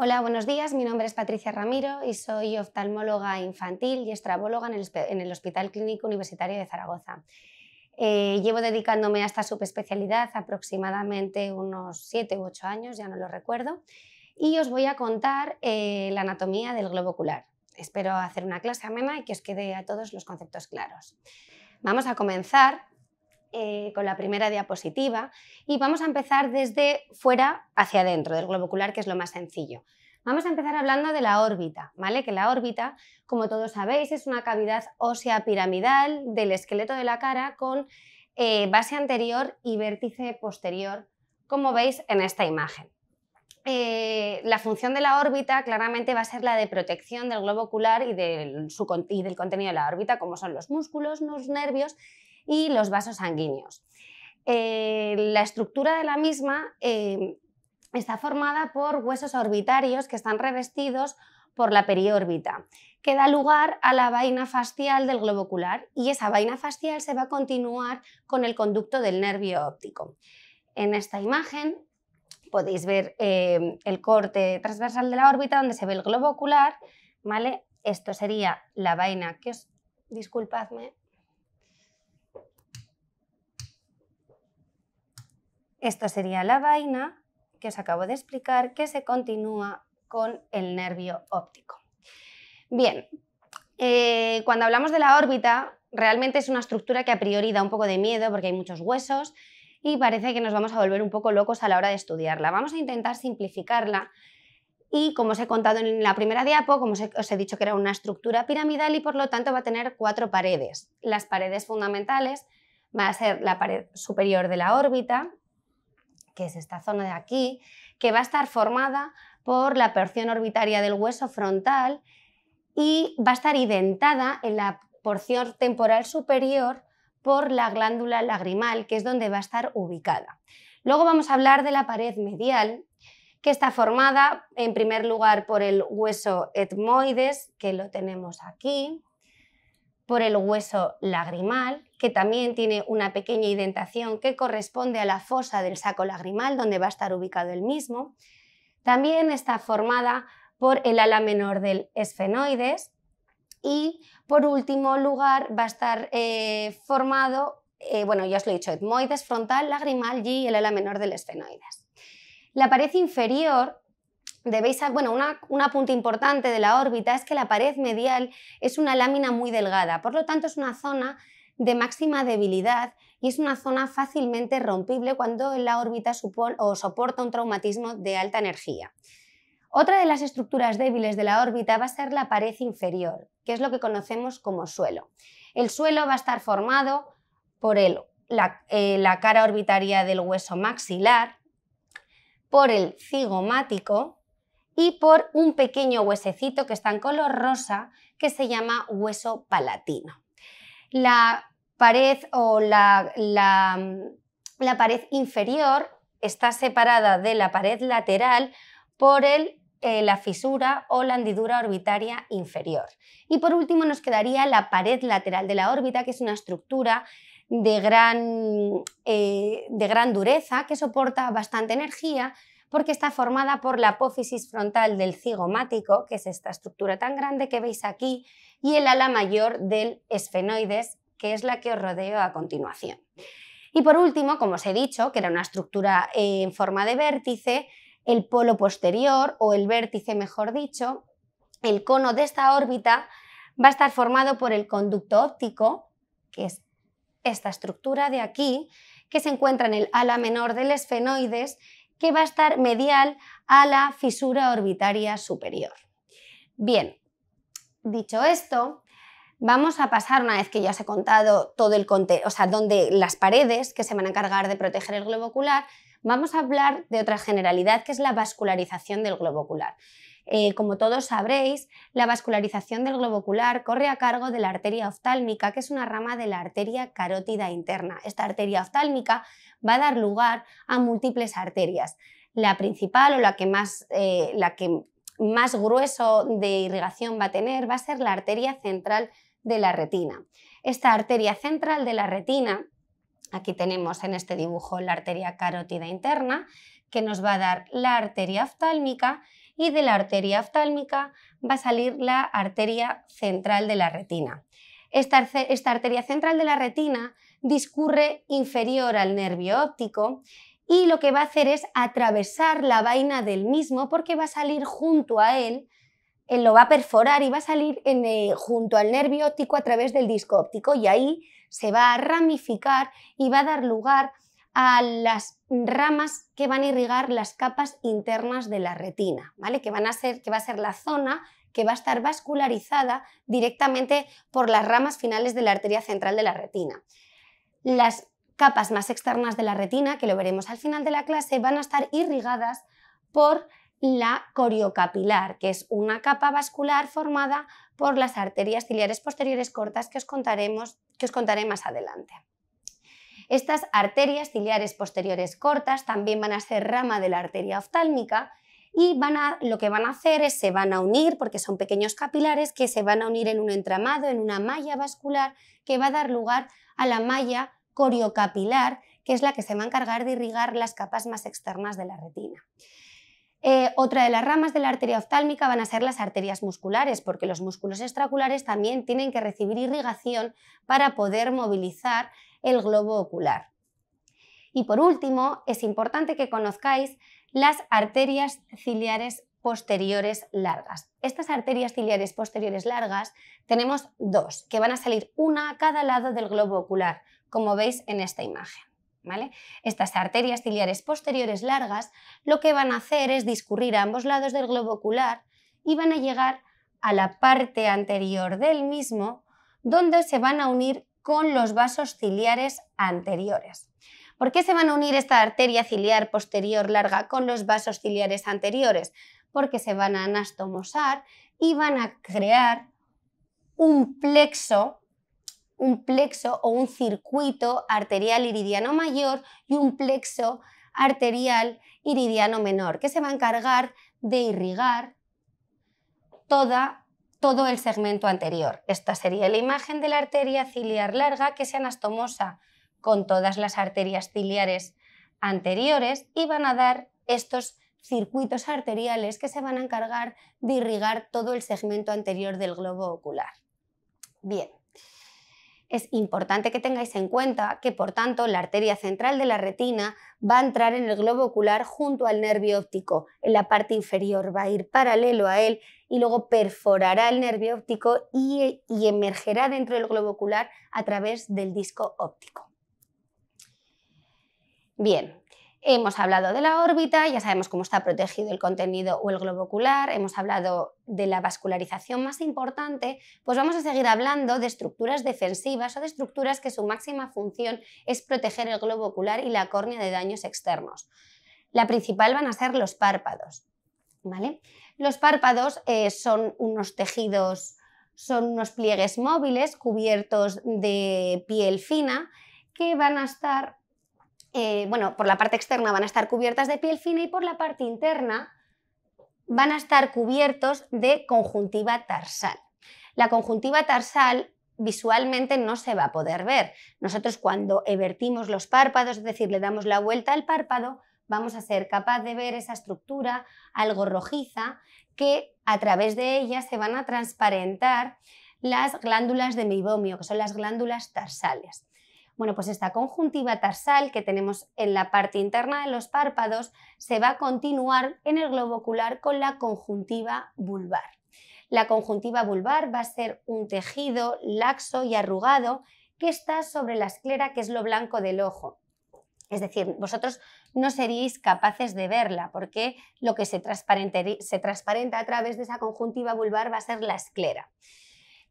Hola, buenos días. Mi nombre es Patricia Ramiro y soy oftalmóloga infantil y estrabóloga en el, Hospital Clínico Universitario de Zaragoza. Eh, llevo dedicándome a esta subespecialidad aproximadamente unos 7 u 8 años, ya no lo recuerdo, y os voy a contar eh, la anatomía del globo ocular. Espero hacer una clase amena y que os quede a todos los conceptos claros. Vamos a comenzar eh, con la primera diapositiva y vamos a empezar desde fuera hacia adentro del globo ocular, que es lo más sencillo. Vamos a empezar hablando de la órbita, Que la órbita, como todos sabéis, es una cavidad ósea piramidal del esqueleto de la cara con eh, base anterior y vértice posterior, como veis en esta imagen. Eh, la función de la órbita claramente va a ser la de protección del globo ocular y del, y del contenido de la órbita, como son los músculos, los nervios y los vasos sanguíneos. Eh, la estructura de la misma em, está formada por huesos orbitarios que están revestidos por la periórbita, que da lugar a la vaina facial del globo ocular y esa vaina facial se va a continuar con el conducto del nervio óptico. En esta imagen podéis ver em, el corte transversal de la órbita donde se ve el globo ocular, ¿vale? Esto sería la vaina que os... Disculpadme, Esto sería la vaina que os acabo de explicar, que se continúa con el nervio óptico. Bien, eh, cuando hablamos de la órbita, realmente es una estructura que a priori da un poco de miedo porque hay muchos huesos y parece que nos vamos a volver un poco locos a la hora de estudiarla. Vamos a intentar simplificarla y como os he contado en la primera diapo, como os he dicho que era una estructura piramidal y por lo tanto va a tener cuatro paredes. Las paredes fundamentales van a ser la pared superior de la órbita, que es esta zona de aquí, que va a estar formada por la porción orbitaria del hueso frontal y va a estar identada en la porción temporal superior por la glándula lagrimal, que es donde va a estar ubicada. Luego vamos a hablar de la pared medial, que está formada en primer lugar por el hueso etmoides, que lo tenemos aquí, por el hueso lagrimal, que también tiene una pequeña indentación que corresponde a la fosa del saco lagrimal, donde va a estar ubicado el mismo. También está formada por el ala menor del esfenoides y, por último lugar, va a estar eh, formado, eh, bueno, ya os lo he dicho, etmoides frontal, lagrimal y el ala menor del esfenoides. La pared inferior un bueno, una, una, importante de la órbita es que la pared medial es una lámina muy delgada, por lo tanto es una zona de máxima debilidad y es una zona fácilmente rompible cuando la órbita soporta un traumatismo de alta energía. Otra de las estructuras débiles de la órbita va a ser la pared inferior, que es lo que conocemos como suelo. El suelo va a estar formado por eh, la cara orbitaria del hueso maxilar, por el cigomático, y por un pequeño huesecito que está en color rosa que se llama hueso palatino. La pared o la, pared inferior está separada de la pared lateral por eh, la fisura o la hendidura orbitaria inferior. Y por último nos quedaría la pared lateral de la órbita, que es una estructura de gran eh, dureza que soporta bastante energía porque está formada por la apófisis frontal del cigomático, que es esta estructura tan grande que veis aquí, y el ala mayor del esfenoides, que es la que os rodeo a continuación. Y por último, como os he dicho, que era una estructura en forma de vértice, el polo posterior o el vértice, mejor dicho, el cono de esta órbita va a estar formado por el conducto óptico, que es esta estructura de aquí, que se encuentra en el ala menor del esfenoides que va a estar medial a la fisura orbitaria superior. Bien, dicho esto, vamos a pasar, una vez que ya os he contado todo el contexto, o sea, donde las paredes que se van a encargar de proteger el globo ocular, vamos a hablar de otra generalidad que es la vascularización del globo ocular. Eh, como todos sabréis, la vascularización del globo ocular corre a cargo de la arteria oftálmica, que es una rama de la arteria carótida interna. Esta arteria oftálmica va a dar lugar a múltiples arterias. La principal o la que más, eh, la que más grueso de irrigación va a tener va a ser la arteria central de la retina. Esta arteria central de la retina, aquí tenemos en este dibujo la arteria carótida interna, que nos va a dar la arteria oftálmica y de la arteria oftálmica va a salir la arteria central de la retina. Esta, arteria central de la retina discurre inferior al nervio óptico y lo que va a hacer es atravesar la vaina del mismo porque va a salir junto a él, lo va a perforar y va a salir eh, junto al nervio óptico a través del disco óptico y ahí se va a ramificar y va a dar lugar a las ramas que van a irrigar las capas internas de la retina, ¿vale? Que, van a ser, que va a ser la zona que va a estar vascularizada directamente por las ramas finales de la arteria central de la retina. Las capas más externas de la retina, que lo veremos al final de la clase, van a estar irrigadas por la coriocapilar, que es una capa vascular formada por las arterias ciliares posteriores cortas que os, contaremos, que os contaré más adelante. Estas arterias ciliares posteriores cortas también van a ser rama de la arteria oftálmica y lo que van a hacer es se van a unir, porque son pequeños capilares que se van a unir en un entramado, en una malla vascular que va a dar lugar a la malla coriocapilar, que es la que se va a encargar de irrigar las capas más externas de la retina. Eh, otra de las ramas de la arteria oftálmica van a ser las arterias musculares, porque los músculos extraculares también tienen que recibir irrigación para poder movilizar el globo ocular. Y por último, es importante que conozcáis las arterias ciliares posteriores largas. Estas arterias ciliares posteriores largas tenemos dos, que van a salir una a cada lado del globo ocular, como veis en esta imagen. ¿vale? Estas arterias ciliares posteriores largas lo que van a hacer es discurrir a ambos lados del globo ocular y van a llegar a la parte anterior del mismo, donde se van a unir con los vasos ciliares anteriores. ¿Por qué se van a unir esta arteria ciliar posterior larga con los vasos ciliares anteriores? Porque se van a anastomosar y van a crear un plexo, un plexo o un circuito arterial iridiano mayor y un plexo arterial iridiano menor, que se va a encargar de irrigar toda todo el segmento anterior. Esta sería la imagen de la arteria ciliar larga que se anastomosa con todas las arterias ciliares anteriores y van a dar estos circuitos arteriales que se van a encargar de irrigar todo el segmento anterior del globo ocular. Bien, es importante que tengáis en cuenta que, por tanto, la arteria central de la retina va a entrar en el globo ocular junto al nervio óptico. En la parte inferior va a ir paralelo a él y luego perforará el nervio óptico y, y emergerá dentro del globo ocular a través del disco óptico. Bien, Hemos hablado de la órbita, ya sabemos cómo está protegido el contenido o el globo ocular, hemos hablado de la vascularización más importante, pues vamos a seguir hablando de estructuras defensivas o de estructuras que su máxima función es proteger el globo ocular y la córnea de daños externos. La principal van a ser los párpados. ¿vale? Los párpados eh, son unos tejidos, son unos pliegues móviles cubiertos de piel fina que van a estar eh, bueno, por la parte externa van a estar cubiertas de piel fina y por la parte interna van a estar cubiertos de conjuntiva tarsal. La conjuntiva tarsal visualmente no se va a poder ver. Nosotros cuando evertimos los párpados, es decir, le damos la vuelta al párpado, vamos a ser capaz de ver esa estructura algo rojiza que a través de ella se van a transparentar las glándulas de meibomio, que son las glándulas tarsales. Bueno, pues esta conjuntiva tarsal que tenemos en la parte interna de los párpados se va a continuar en el globo ocular con la conjuntiva vulvar. La conjuntiva vulvar va a ser un tejido laxo y arrugado que está sobre la esclera, que es lo blanco del ojo. Es decir, vosotros no seríais capaces de verla porque lo que se, se transparenta a través de esa conjuntiva vulvar va a ser la esclera.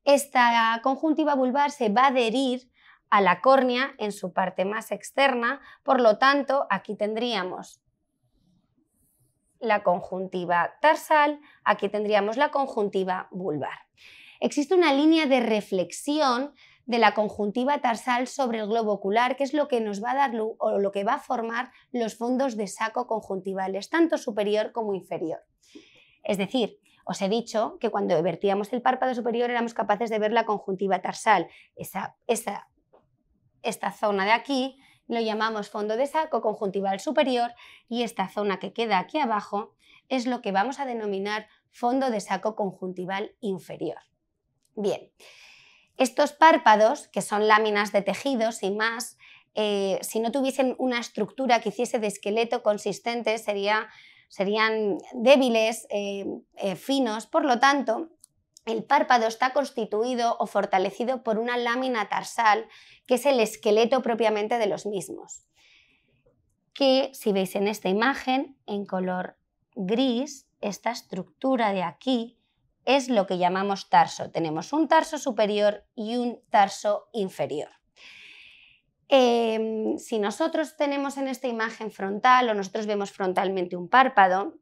Esta conjuntiva vulvar se va a adherir a la córnea en su parte más externa, por lo tanto aquí tendríamos la conjuntiva tarsal, aquí tendríamos la conjuntiva vulvar. Existe una línea de reflexión de la conjuntiva tarsal sobre el globo ocular, que es lo que nos va a dar luz o lo que va a formar los fondos de saco conjuntivales, tanto superior como inferior. Es decir, os he dicho que cuando vertíamos el párpado superior éramos capaces de ver la conjuntiva tarsal, esa, esa esta zona de aquí lo llamamos fondo de saco conjuntival superior y esta zona que queda aquí abajo es lo que vamos a denominar fondo de saco conjuntival inferior. Bien, estos párpados, que son láminas de tejidos y más, eh, si no tuviesen una estructura que hiciese de esqueleto consistente, serían débiles, eh, eh, finos, por lo tanto, el párpado está constituido o fortalecido por una lámina tarsal, que es el esqueleto propiamente de los mismos, que si veis en esta imagen, en color gris, esta estructura de aquí es lo que llamamos tarso. Tenemos un tarso superior y un tarso inferior. Em, si nosotros tenemos en esta imagen frontal o nosotros vemos frontalmente un párpado,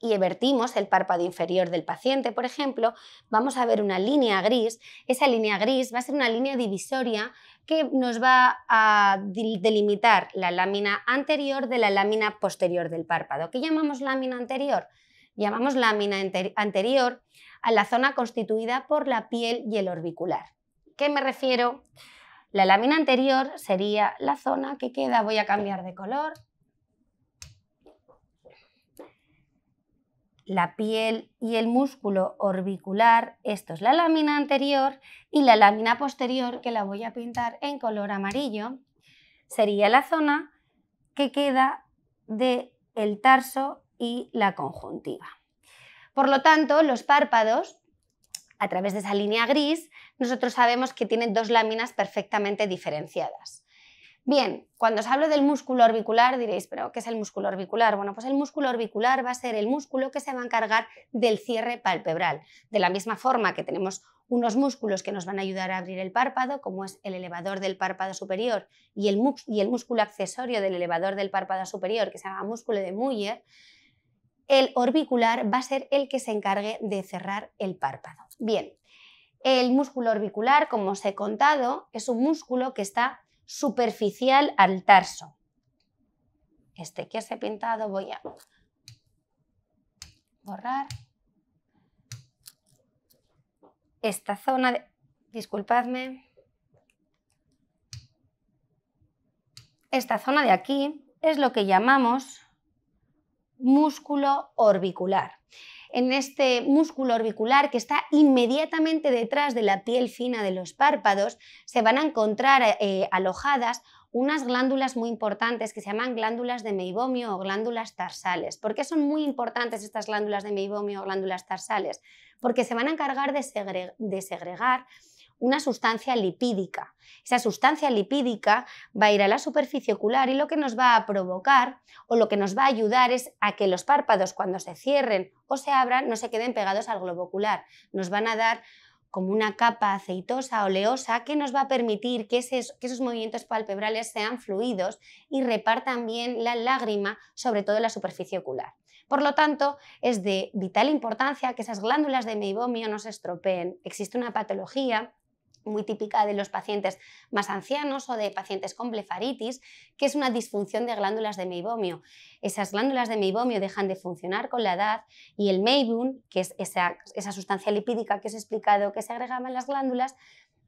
y vertimos el párpado inferior del paciente, por ejemplo, vamos a ver una línea gris. Esa línea gris va a ser una línea divisoria que nos va a delimitar la lámina anterior de la lámina posterior del párpado. ¿Qué llamamos lámina anterior? Llamamos lámina anterior a la zona constituida por la piel y el orbicular. ¿Qué me refiero? La lámina anterior sería la zona que queda, voy a cambiar de color, la piel y el músculo orbicular. Esto es la lámina anterior y la lámina posterior, que la voy a pintar en color amarillo, sería la zona que queda de el tarso y la conjuntiva. Por lo tanto, los párpados, a través de esa línea gris, nosotros sabemos que tienen dos láminas perfectamente diferenciadas. Bien, cuando os hablo del músculo orbicular diréis, pero ¿qué es el músculo orbicular? Bueno, pues el músculo orbicular va a ser el músculo que se va a encargar del cierre palpebral. De la misma forma que tenemos unos músculos que nos van a ayudar a abrir el párpado, como es el elevador del párpado superior y el, músculo accesorio del elevador del párpado superior, que se llama músculo de Muller, el orbicular va a ser el que se encargue de cerrar el párpado. Bien, el músculo orbicular, como os he contado, es un músculo que está superficial al tarso. Este que se ha pintado voy a borrar. Esta zona, de, disculpadme, esta zona de aquí es lo que llamamos músculo orbicular en este músculo orbicular que está inmediatamente detrás de la piel fina de los párpados, se van a encontrar eh, alojadas unas glándulas muy importantes que se llaman glándulas de meibomio o glándulas tarsales. ¿Por qué son muy importantes estas glándulas de meibomio o glándulas tarsales? Porque se van a encargar de segregar una sustancia lipídica. Esa sustancia lipídica va a ir a la superficie ocular y lo que nos va a provocar o lo que nos va a ayudar es a que los párpados cuando se cierren o se abran no se queden pegados al globo ocular. Nos van a dar como una capa aceitosa, oleosa, que nos va a permitir que, esos movimientos palpebrales sean fluidos y repartan bien la lágrima, sobre todo la superficie ocular. Por lo tanto, es de vital importancia que esas glándulas de meibomio no se estropeen. Existe una patología muy típica de los pacientes más ancianos o de pacientes con blefaritis, que es una disfunción de glándulas de meibomio. Esas glándulas de meibomio dejan de funcionar con la edad y el meibum, que es esa, sustancia lipídica que os he explicado que se agregaba en las glándulas,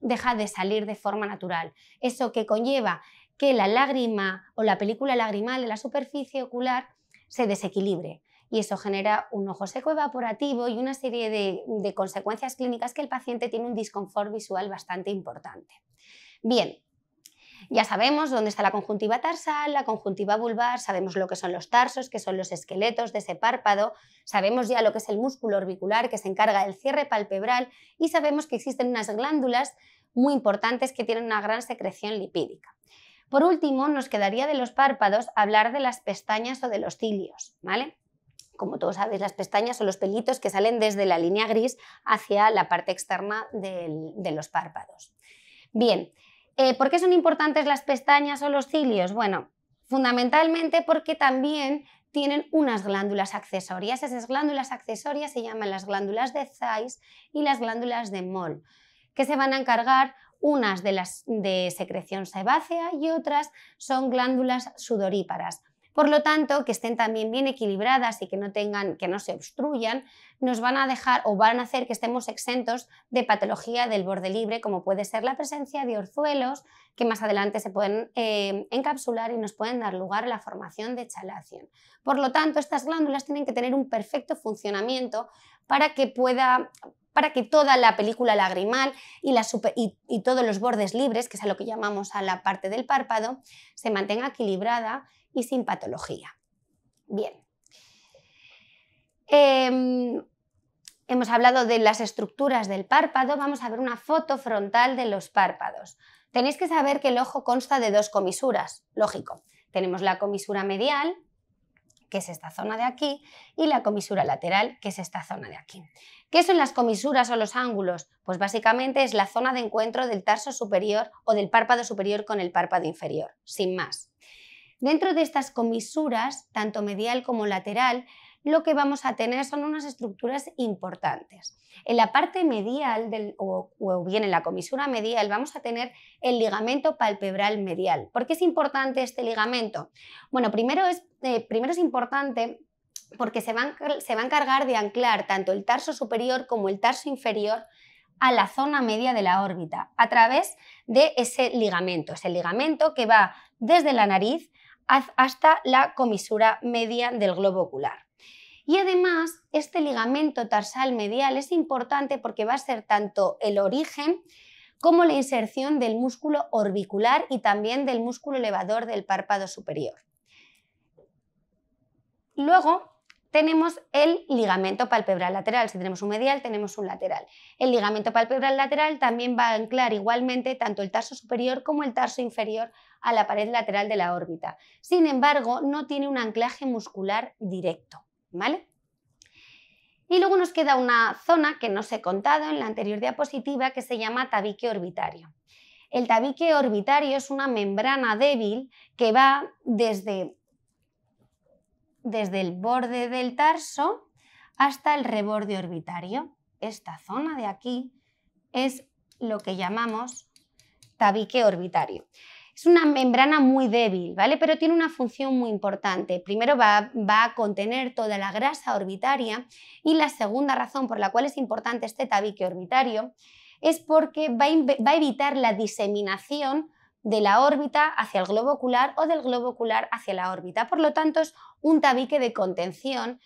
deja de salir de forma natural. Eso que conlleva que la lágrima o la película lagrimal de la superficie ocular se desequilibre y eso genera un ojo seco evaporativo y una serie de, consecuencias clínicas que el paciente tiene un disconfort visual bastante importante. Bien, ya sabemos dónde está la conjuntiva tarsal, la conjuntiva vulvar, sabemos lo que son los tarsos, que son los esqueletos de ese párpado, sabemos ya lo que es el músculo orbicular que se encarga del cierre palpebral y sabemos que existen unas glándulas muy importantes que tienen una gran secreción lipídica. Por último, nos quedaría de los párpados hablar de las pestañas o de los cilios, ¿vale? como todos sabéis, las pestañas son los pelitos que salen desde la línea gris hacia la parte externa de los párpados. Bien, eh, ¿por qué son importantes las pestañas o los cilios? Bueno, fundamentalmente porque también tienen unas glándulas accesorias. Esas glándulas accesorias se llaman las glándulas de Zeiss y las glándulas de Moll, que se van a encargar unas de las de secreción sebácea y otras son glándulas sudoríparas. Por lo tanto, que estén también bien equilibradas y que no tengan, que no se obstruyan, nos van a dejar o van a hacer que estemos exentos de patología del borde libre, como puede ser la presencia de orzuelos, que más adelante se pueden eh, encapsular y nos pueden dar lugar a la formación de chalación. Por lo tanto, estas glándulas tienen que tener un perfecto funcionamiento para que pueda para que toda la película lagrimal y, y, todos los bordes libres, que es a lo que llamamos a la parte del párpado, se mantenga equilibrada y sin patología. Bien. Em, hemos hablado de las estructuras del párpado, vamos a ver una foto frontal de los párpados. Tenéis que saber que el ojo consta de dos comisuras, lógico. Tenemos la comisura medial, que es esta zona de aquí, y la comisura lateral, que es esta zona de aquí. ¿Qué son las comisuras o los ángulos? Pues básicamente es la zona de encuentro del tarso superior o del párpado superior con el párpado inferior, sin más. Dentro de estas comisuras, tanto medial como lateral, lo que vamos a tener son unas estructuras importantes. En la parte medial o, bien en la comisura medial vamos a tener el ligamento palpebral medial. ¿Por qué es importante este ligamento? Bueno, primero es, eh, importante porque se va, a encargar de anclar tanto el tarso superior como el tarso inferior a la zona media de la órbita a través de ese ligamento, Es el ligamento que va desde la nariz hasta la comisura media del globo ocular. Y además, este ligamento tarsal medial es importante porque va a ser tanto el origen como la inserción del músculo orbicular y también del músculo elevador del párpado superior. Luego tenemos el ligamento palpebral lateral. Si tenemos un medial, tenemos un lateral. El ligamento palpebral lateral también va a anclar igualmente tanto el tarso superior como el tarso inferior a la pared lateral de la órbita. Sin embargo, no tiene un anclaje muscular directo, ¿vale? Y luego nos queda una zona que no os he contado en la anterior diapositiva que se llama tabique orbitario. El tabique orbitario es una membrana débil que va desde, desde el borde del tarso hasta el reborde orbitario. Esta zona de aquí es lo que llamamos tabique orbitario. Es una membrana muy débil, ¿vale? Pero tiene una función muy importante. Primero va, a contener toda la grasa orbitaria y la segunda razón por la cual es importante este tabique orbitario es porque va va a evitar la diseminación de la órbita hacia el globo ocular o del globo ocular hacia la órbita. Por lo tanto, es un tabique de contención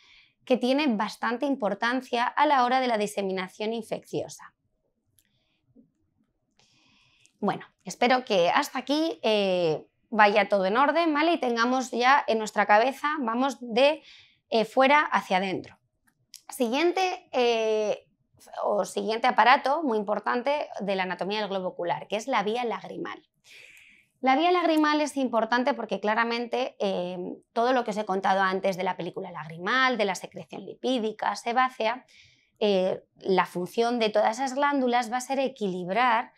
que tiene bastante importancia a la hora de la diseminación infecciosa. Bueno, Espero que hasta aquí eh, vaya todo en orden, ¿vale? Y tengamos ya en nuestra cabeza, vamos de eh, fuera hacia adentro. Siguiente eh, o siguiente aparato muy importante de la anatomía del globo ocular, que es la vía lagrimal. La vía lagrimal es importante porque claramente todo lo que os he contado antes de la película lagrimal, de la secreción lipídica, sebácea, la función de todas esas glándulas va a ser equilibrar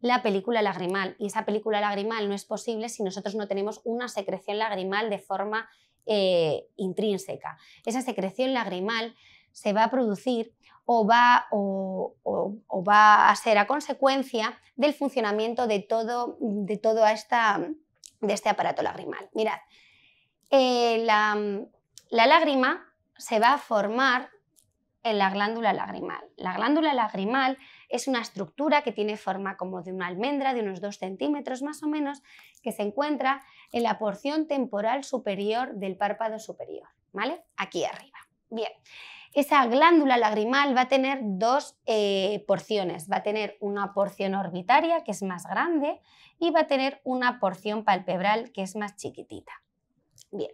la película lagrimal. Y esa película lagrimal no es posible si nosotros no tenemos una secreción lagrimal de forma eh, intrínseca. Esa secreción lagrimal se va a producir o va, o, va a ser a consecuencia del funcionamiento de todo, de este aparato lagrimal. Mirad, eh, la, la lágrima se va a formar en la glándula lagrimal. La glándula lagrimal es una estructura que tiene forma como de una almendra de unos 2 centímetros más o menos que se encuentra en la porción temporal superior del párpado superior, ¿vale? Aquí arriba. Bien, esa glándula lagrimal va a tener dos eh, porciones. Va a tener una porción orbitaria, que es más grande, y va a tener una porción palpebral, que es más chiquitita. Bien,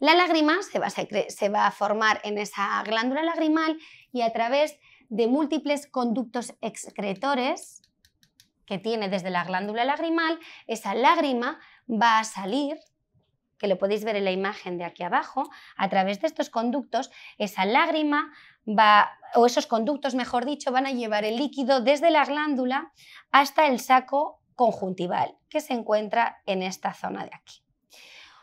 la lágrima se va, a formar en esa glándula lagrimal y a través de múltiples conductos excretores que tiene desde la glándula lagrimal, esa lágrima va a salir, que lo podéis ver en la imagen de aquí abajo, a través de estos conductos, esa lágrima va, o esos conductos, mejor dicho, van a llevar el líquido desde la glándula hasta el saco conjuntival, que se encuentra en esta zona de aquí.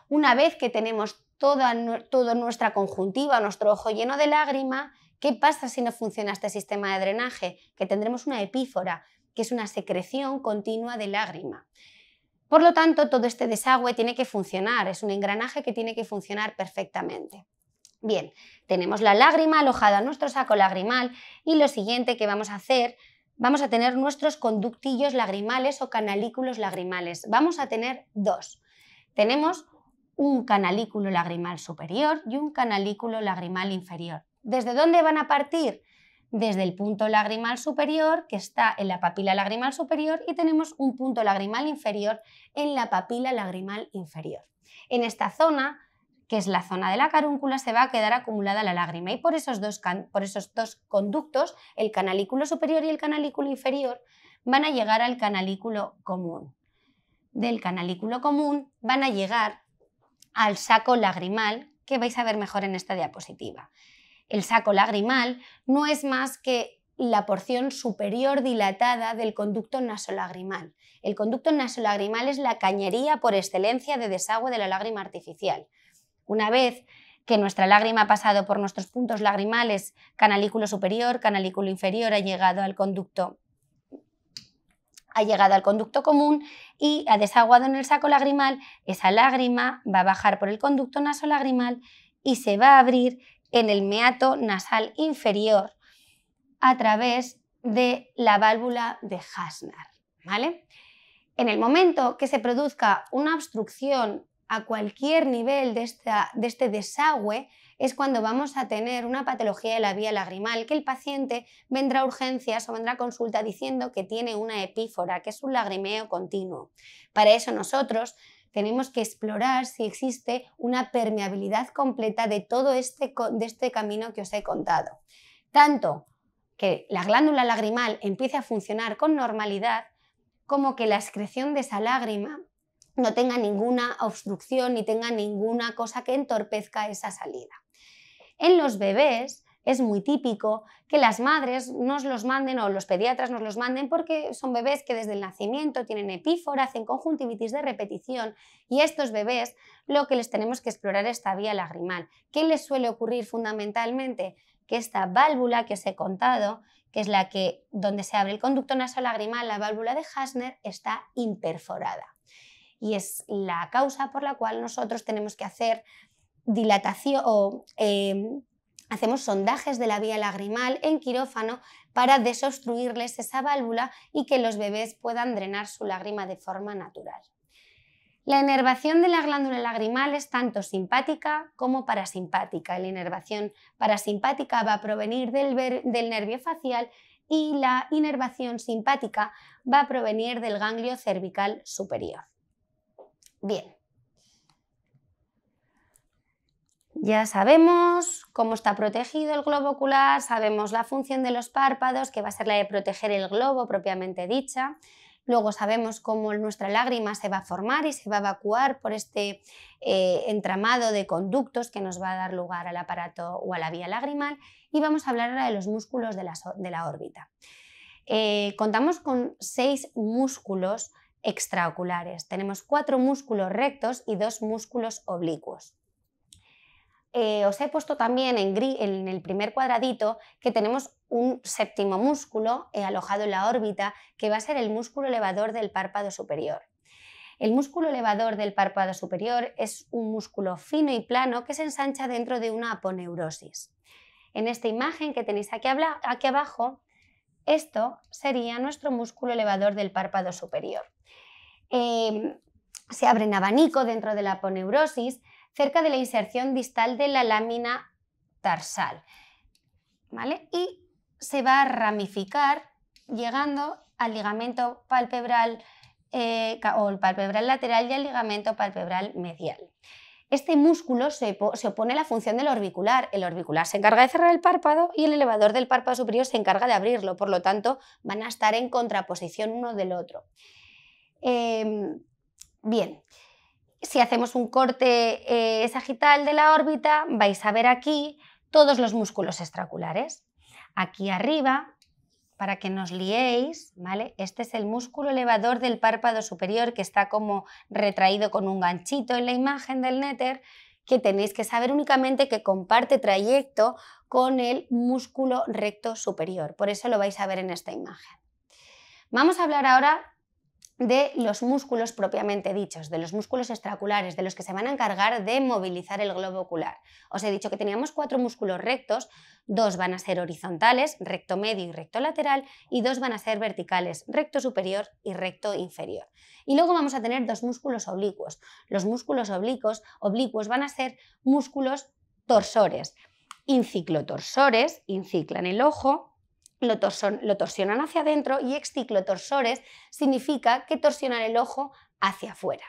Una vez que tenemos toda, toda nuestra conjuntiva, nuestro ojo lleno de lágrima, ¿Qué pasa si no funciona este sistema de drenaje? Que tendremos una epífora, que es una secreción continua de lágrima. Por lo tanto, todo este desagüe tiene que funcionar, es un engranaje que tiene que funcionar perfectamente. Bien, tenemos la lágrima alojada en nuestro saco lagrimal y lo siguiente que vamos a hacer, vamos a tener nuestros conductillos lagrimales o canalículos lagrimales. Vamos a tener dos. Tenemos un canalículo lagrimal superior y un canalículo lagrimal inferior. ¿Desde dónde van a partir? Desde el punto lagrimal superior, que está en la papila lagrimal superior, y tenemos un punto lagrimal inferior en la papila lagrimal inferior. En esta zona, que es la zona de la carúncula, se va a quedar acumulada la lágrima y por esos dos, conductos, el canalículo superior y el canalículo inferior, van a llegar al canalículo común. Del canalículo común van a llegar al saco lagrimal, que vais a ver mejor en esta diapositiva. El saco lagrimal no es más que la porción superior dilatada del conducto nasolagrimal. El conducto nasolagrimal es la cañería por excelencia de desagüe de la lágrima artificial. Una vez que nuestra lágrima ha pasado por nuestros puntos lagrimales, canalículo superior, canalículo inferior, ha llegado al conducto ha llegado al conducto común y ha desaguado en el saco lagrimal, esa lágrima va a bajar por el conducto nasolagrimal y se va a abrir en el meato nasal inferior a través de la válvula de Hasnar. En el momento que se produzca una obstrucción a cualquier nivel de, de, este desagüe, es cuando vamos a tener una patología de la vía lagrimal, que el paciente vendrá a urgencias o vendrá a consulta diciendo que tiene una epífora, que es un lagrimeo continuo. Para eso nosotros tenemos que explorar si existe una permeabilidad completa de todo este, de este camino que os he contado. Tanto que la glándula lagrimal empiece a funcionar con normalidad, como que la excreción de esa lágrima no tenga ninguna obstrucción ni tenga ninguna cosa que entorpezca esa salida. En los bebés, es muy típico que las madres nos los manden o los pediatras nos los manden porque son bebés que desde el nacimiento tienen epífora, hacen conjuntivitis de repetición y a estos bebés lo que les tenemos que explorar es esta vía lagrimal. ¿Qué les suele ocurrir fundamentalmente? Que esta válvula que os he contado, que es la que donde se abre el conducto nasolagrimal, la válvula de Hasner, está imperforada. Y es la causa por la cual nosotros tenemos que hacer dilatación o eh, Hacemos sondajes de la vía lagrimal en quirófano para desobstruirles esa válvula y que los bebés puedan drenar su lágrima de forma natural. La inervación de la glándula lagrimal es tanto simpática como parasimpática. La inervación parasimpática va a provenir del, del nervio facial y la inervación simpática va a provenir del ganglio cervical superior. Bien, Ya sabemos cómo está protegido el globo ocular, sabemos la función de los párpados, que va a ser la de proteger el globo propiamente dicha. Luego sabemos cómo nuestra lágrima se va a formar y se va a evacuar por este eh, entramado de conductos que nos va a dar lugar al aparato o a la vía lagrimal. Y vamos a hablar ahora de los músculos de la, órbita. Eh, contamos con seis músculos extraoculares. Tenemos cuatro músculos rectos y dos músculos oblicuos. Eh, os he puesto también en, en, el primer cuadradito que tenemos un séptimo músculo eh, alojado en la órbita, que va a ser el músculo elevador del párpado superior. El músculo elevador del párpado superior es un músculo fino y plano que se ensancha dentro de una aponeurosis. En esta imagen que tenéis aquí, abajo, esto sería nuestro músculo elevador del párpado superior. Em, se abre en abanico dentro de la aponeurosis cerca de la inserción distal de la lámina tarsal. Y se va a ramificar llegando al ligamento palpebral eh, o el palpebral lateral y al ligamento palpebral medial. Este músculo se, opone a la función del orbicular. El orbicular se encarga de cerrar el párpado y el elevador del párpado superior se encarga de abrirlo. Por lo tanto, van a estar en contraposición uno del otro. Em, bien si hacemos un corte eh, sagital de la órbita, vais a ver aquí todos los músculos extraculares. Aquí arriba, para que nos liéis, ¿vale? Este es el músculo elevador del párpado superior que está como retraído con un ganchito en la imagen del néter, que tenéis que saber únicamente que comparte trayecto con el músculo recto superior. Por eso lo vais a ver en esta imagen. Vamos a hablar ahora de los músculos propiamente dichos, de los músculos extraculares, de los que se van a encargar de movilizar el globo ocular. Os he dicho que teníamos cuatro músculos rectos, dos van a ser horizontales, recto medio y recto lateral, y dos van a ser verticales, recto superior y recto inferior. Y luego vamos a tener dos músculos oblicuos. Los músculos oblicuos, oblicuos van a ser músculos torsores, inciclotorsores, inciclan el ojo, lo, torsionan hacia adentro y exciclotorsores significa que torsionan el ojo hacia afuera.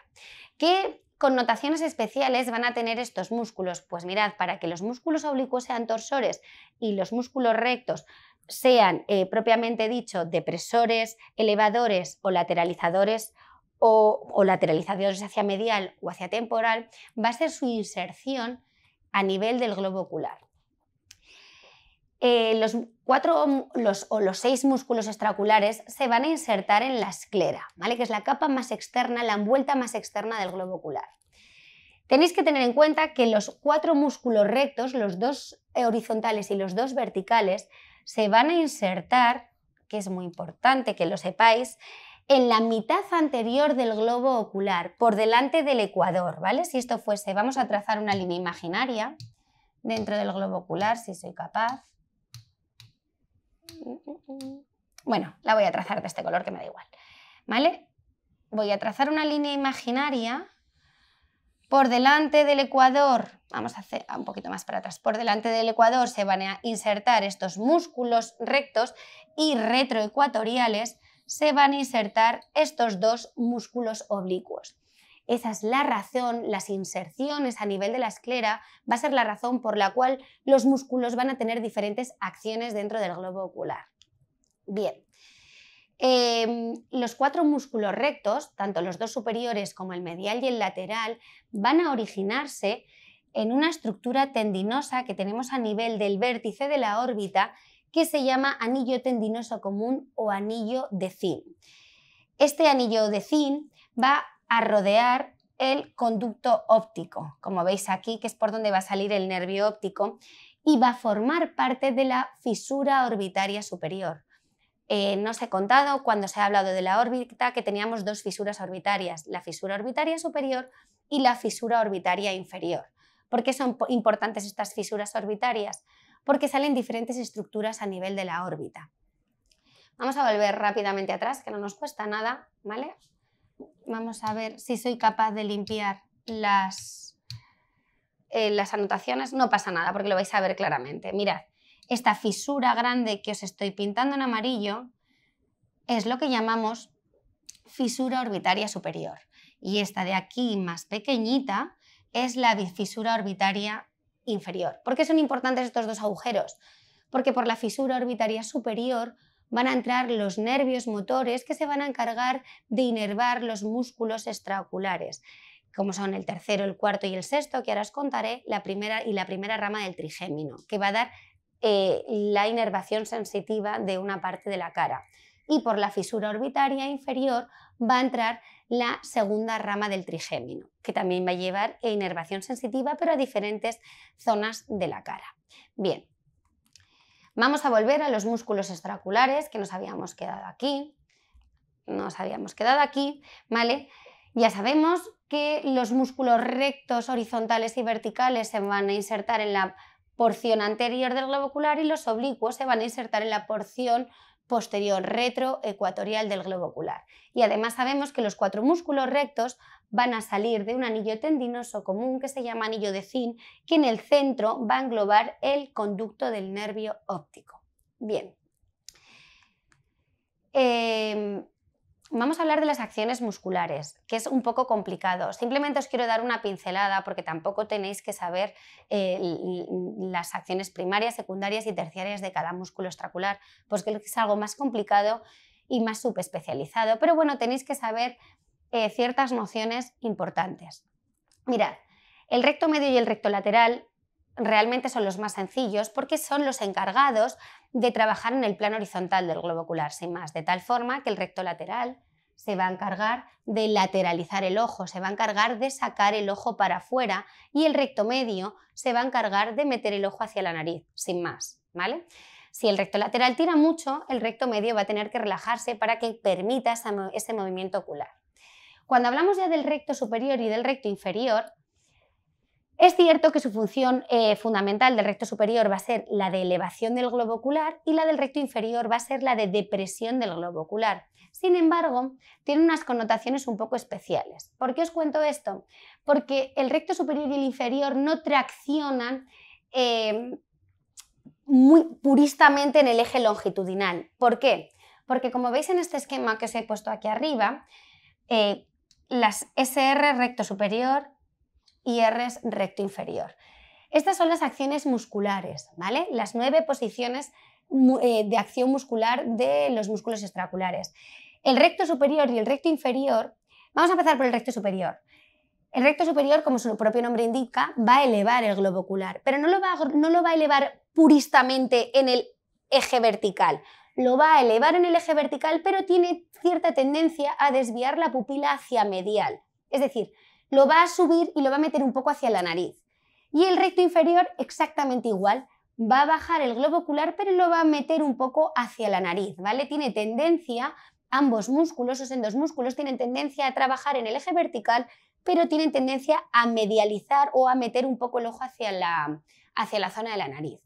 ¿Qué connotaciones especiales van a tener estos músculos? Pues mirad, para que los músculos oblicuos sean torsores y los músculos rectos sean eh, propiamente dicho depresores, elevadores o lateralizadores o, lateralizadores hacia medial o hacia temporal, va a ser su inserción a nivel del globo ocular. Eh, los cuatro o los seis músculos extraculares se van a insertar en la esclera, ¿vale? que es la capa más externa, la envuelta más externa del globo ocular. Tenéis que tener en cuenta que los cuatro músculos rectos, los dos eh, horizontales y los dos verticales, se van a insertar, que es muy importante que lo sepáis, en la mitad anterior del globo ocular, por delante del ecuador, ¿vale? Si esto fuese, vamos a trazar una línea imaginaria dentro del globo ocular, si soy capaz. Bueno, la voy a trazar de este color que me da igual. ¿Vale? Voy a trazar una línea imaginaria por delante del ecuador, vamos a hacer ah, un poquito más para atrás, por delante del ecuador se van a insertar estos músculos rectos y retroecuatoriales se van a insertar estos dos músculos oblicuos. Esa es la razón, las inserciones a nivel de la esclera va a ser la razón por la cual los músculos van a tener diferentes acciones dentro del globo ocular. Bien, em, los cuatro músculos rectos, tanto los dos superiores como el medial y el lateral, van a originarse en una estructura tendinosa que tenemos a nivel del vértice de la órbita que se llama anillo tendinoso común o anillo de zinc. Este anillo de cin va a rodear el conducto óptico, como veis aquí, que es por donde va a salir el nervio óptico, y va a formar parte de la fisura orbitaria superior. Eh, no os he contado cuando se ha hablado de la órbita que teníamos dos fisuras orbitarias, la fisura orbitaria superior y la fisura orbitaria inferior. ¿Por qué son importantes estas fisuras orbitarias? Porque salen diferentes estructuras a nivel de la órbita. Vamos a volver rápidamente atrás, que no nos cuesta nada, ¿vale? Vamos a ver si soy capaz de limpiar eh, las, anotaciones. No pasa nada porque lo vais a ver claramente. Mirad, esta fisura grande que os estoy pintando en amarillo es lo que llamamos fisura orbitaria superior. Y esta de aquí más pequeñita es la fisura orbitaria inferior. ¿Por qué son importantes estos dos agujeros? Porque por la fisura orbitaria superior van a entrar los nervios motores que se van a encargar de inervar los músculos extraoculares, como son el tercero, el cuarto y el sexto, que ahora os contaré, la primera y la primera rama del trigémino, que va a dar eh, la inervación sensitiva de una parte de la cara. Y por la fisura orbitaria inferior va a entrar la segunda rama del trigémino, que también va a llevar inervación sensitiva, pero a diferentes zonas de la cara. Bien, Vamos a volver a los músculos extraculares que nos habíamos quedado aquí. Nos habíamos quedado aquí, ¿vale? Ya sabemos que los músculos rectos, horizontales y verticales se van a insertar en la porción anterior del globo ocular y los oblicuos se van a insertar en la porción posterior retroecuatorial del globo ocular. Y además sabemos que los cuatro músculos rectos van a salir de un anillo tendinoso común que se llama anillo de zinc, que en el centro va a englobar el conducto del nervio óptico. Bien. Em, vamos a hablar de las acciones musculares, que es un poco complicado. Simplemente os quiero dar una pincelada porque tampoco tenéis que saber eh, las acciones primarias, secundarias y terciarias de cada músculo extracular, porque pues es algo más complicado y más subespecializado. Pero bueno, tenéis que saber eh, ciertas nociones importantes. Mirad, el recto medio y el recto lateral realmente son los más sencillos porque son los encargados de trabajar en el plano horizontal del globo ocular, sin más, de tal forma que el recto lateral se va a encargar de lateralizar el ojo, se va a encargar de sacar el ojo para afuera y el recto medio se va a encargar de meter el ojo hacia la nariz, sin más, ¿vale? Si el recto lateral tira mucho, el recto medio va a tener que relajarse para que permita ese movimiento ocular. Cuando hablamos ya del recto superior y del recto inferior, es cierto que su función eh, fundamental del recto superior va a ser la de elevación del globo ocular y la del recto inferior va a ser la de depresión del globo ocular. Sin embargo, tiene unas connotaciones un poco especiales. ¿Por qué os cuento esto? Porque el recto superior y el inferior no traccionan eh, muy puristamente en el eje longitudinal. ¿Por qué? Porque como veis en este esquema que os he puesto aquí arriba, eh, las SR recto superior y R recto inferior. Estas son las acciones musculares, ¿vale? Las nueve posiciones eh, de acción muscular de los músculos extraculares. El recto superior y el recto inferior, vamos a empezar por el recto superior. El recto superior, como su propio nombre indica, va a elevar el globo ocular, pero no lo va no lo va a elevar puristamente en el eje vertical, lo va a elevar en el eje vertical, pero tiene cierta tendencia a desviar la pupila hacia medial. Es decir, lo va a subir y lo va a meter un poco hacia la nariz. Y el recto inferior exactamente igual. Va a bajar el globo ocular, pero lo va a meter un poco hacia la nariz, ¿vale? Tiene tendencia, ambos músculos, esos endos músculos, tienen tendencia a trabajar en el eje vertical, pero tienen tendencia a medializar o a meter un poco el ojo hacia la, hacia la zona de la nariz.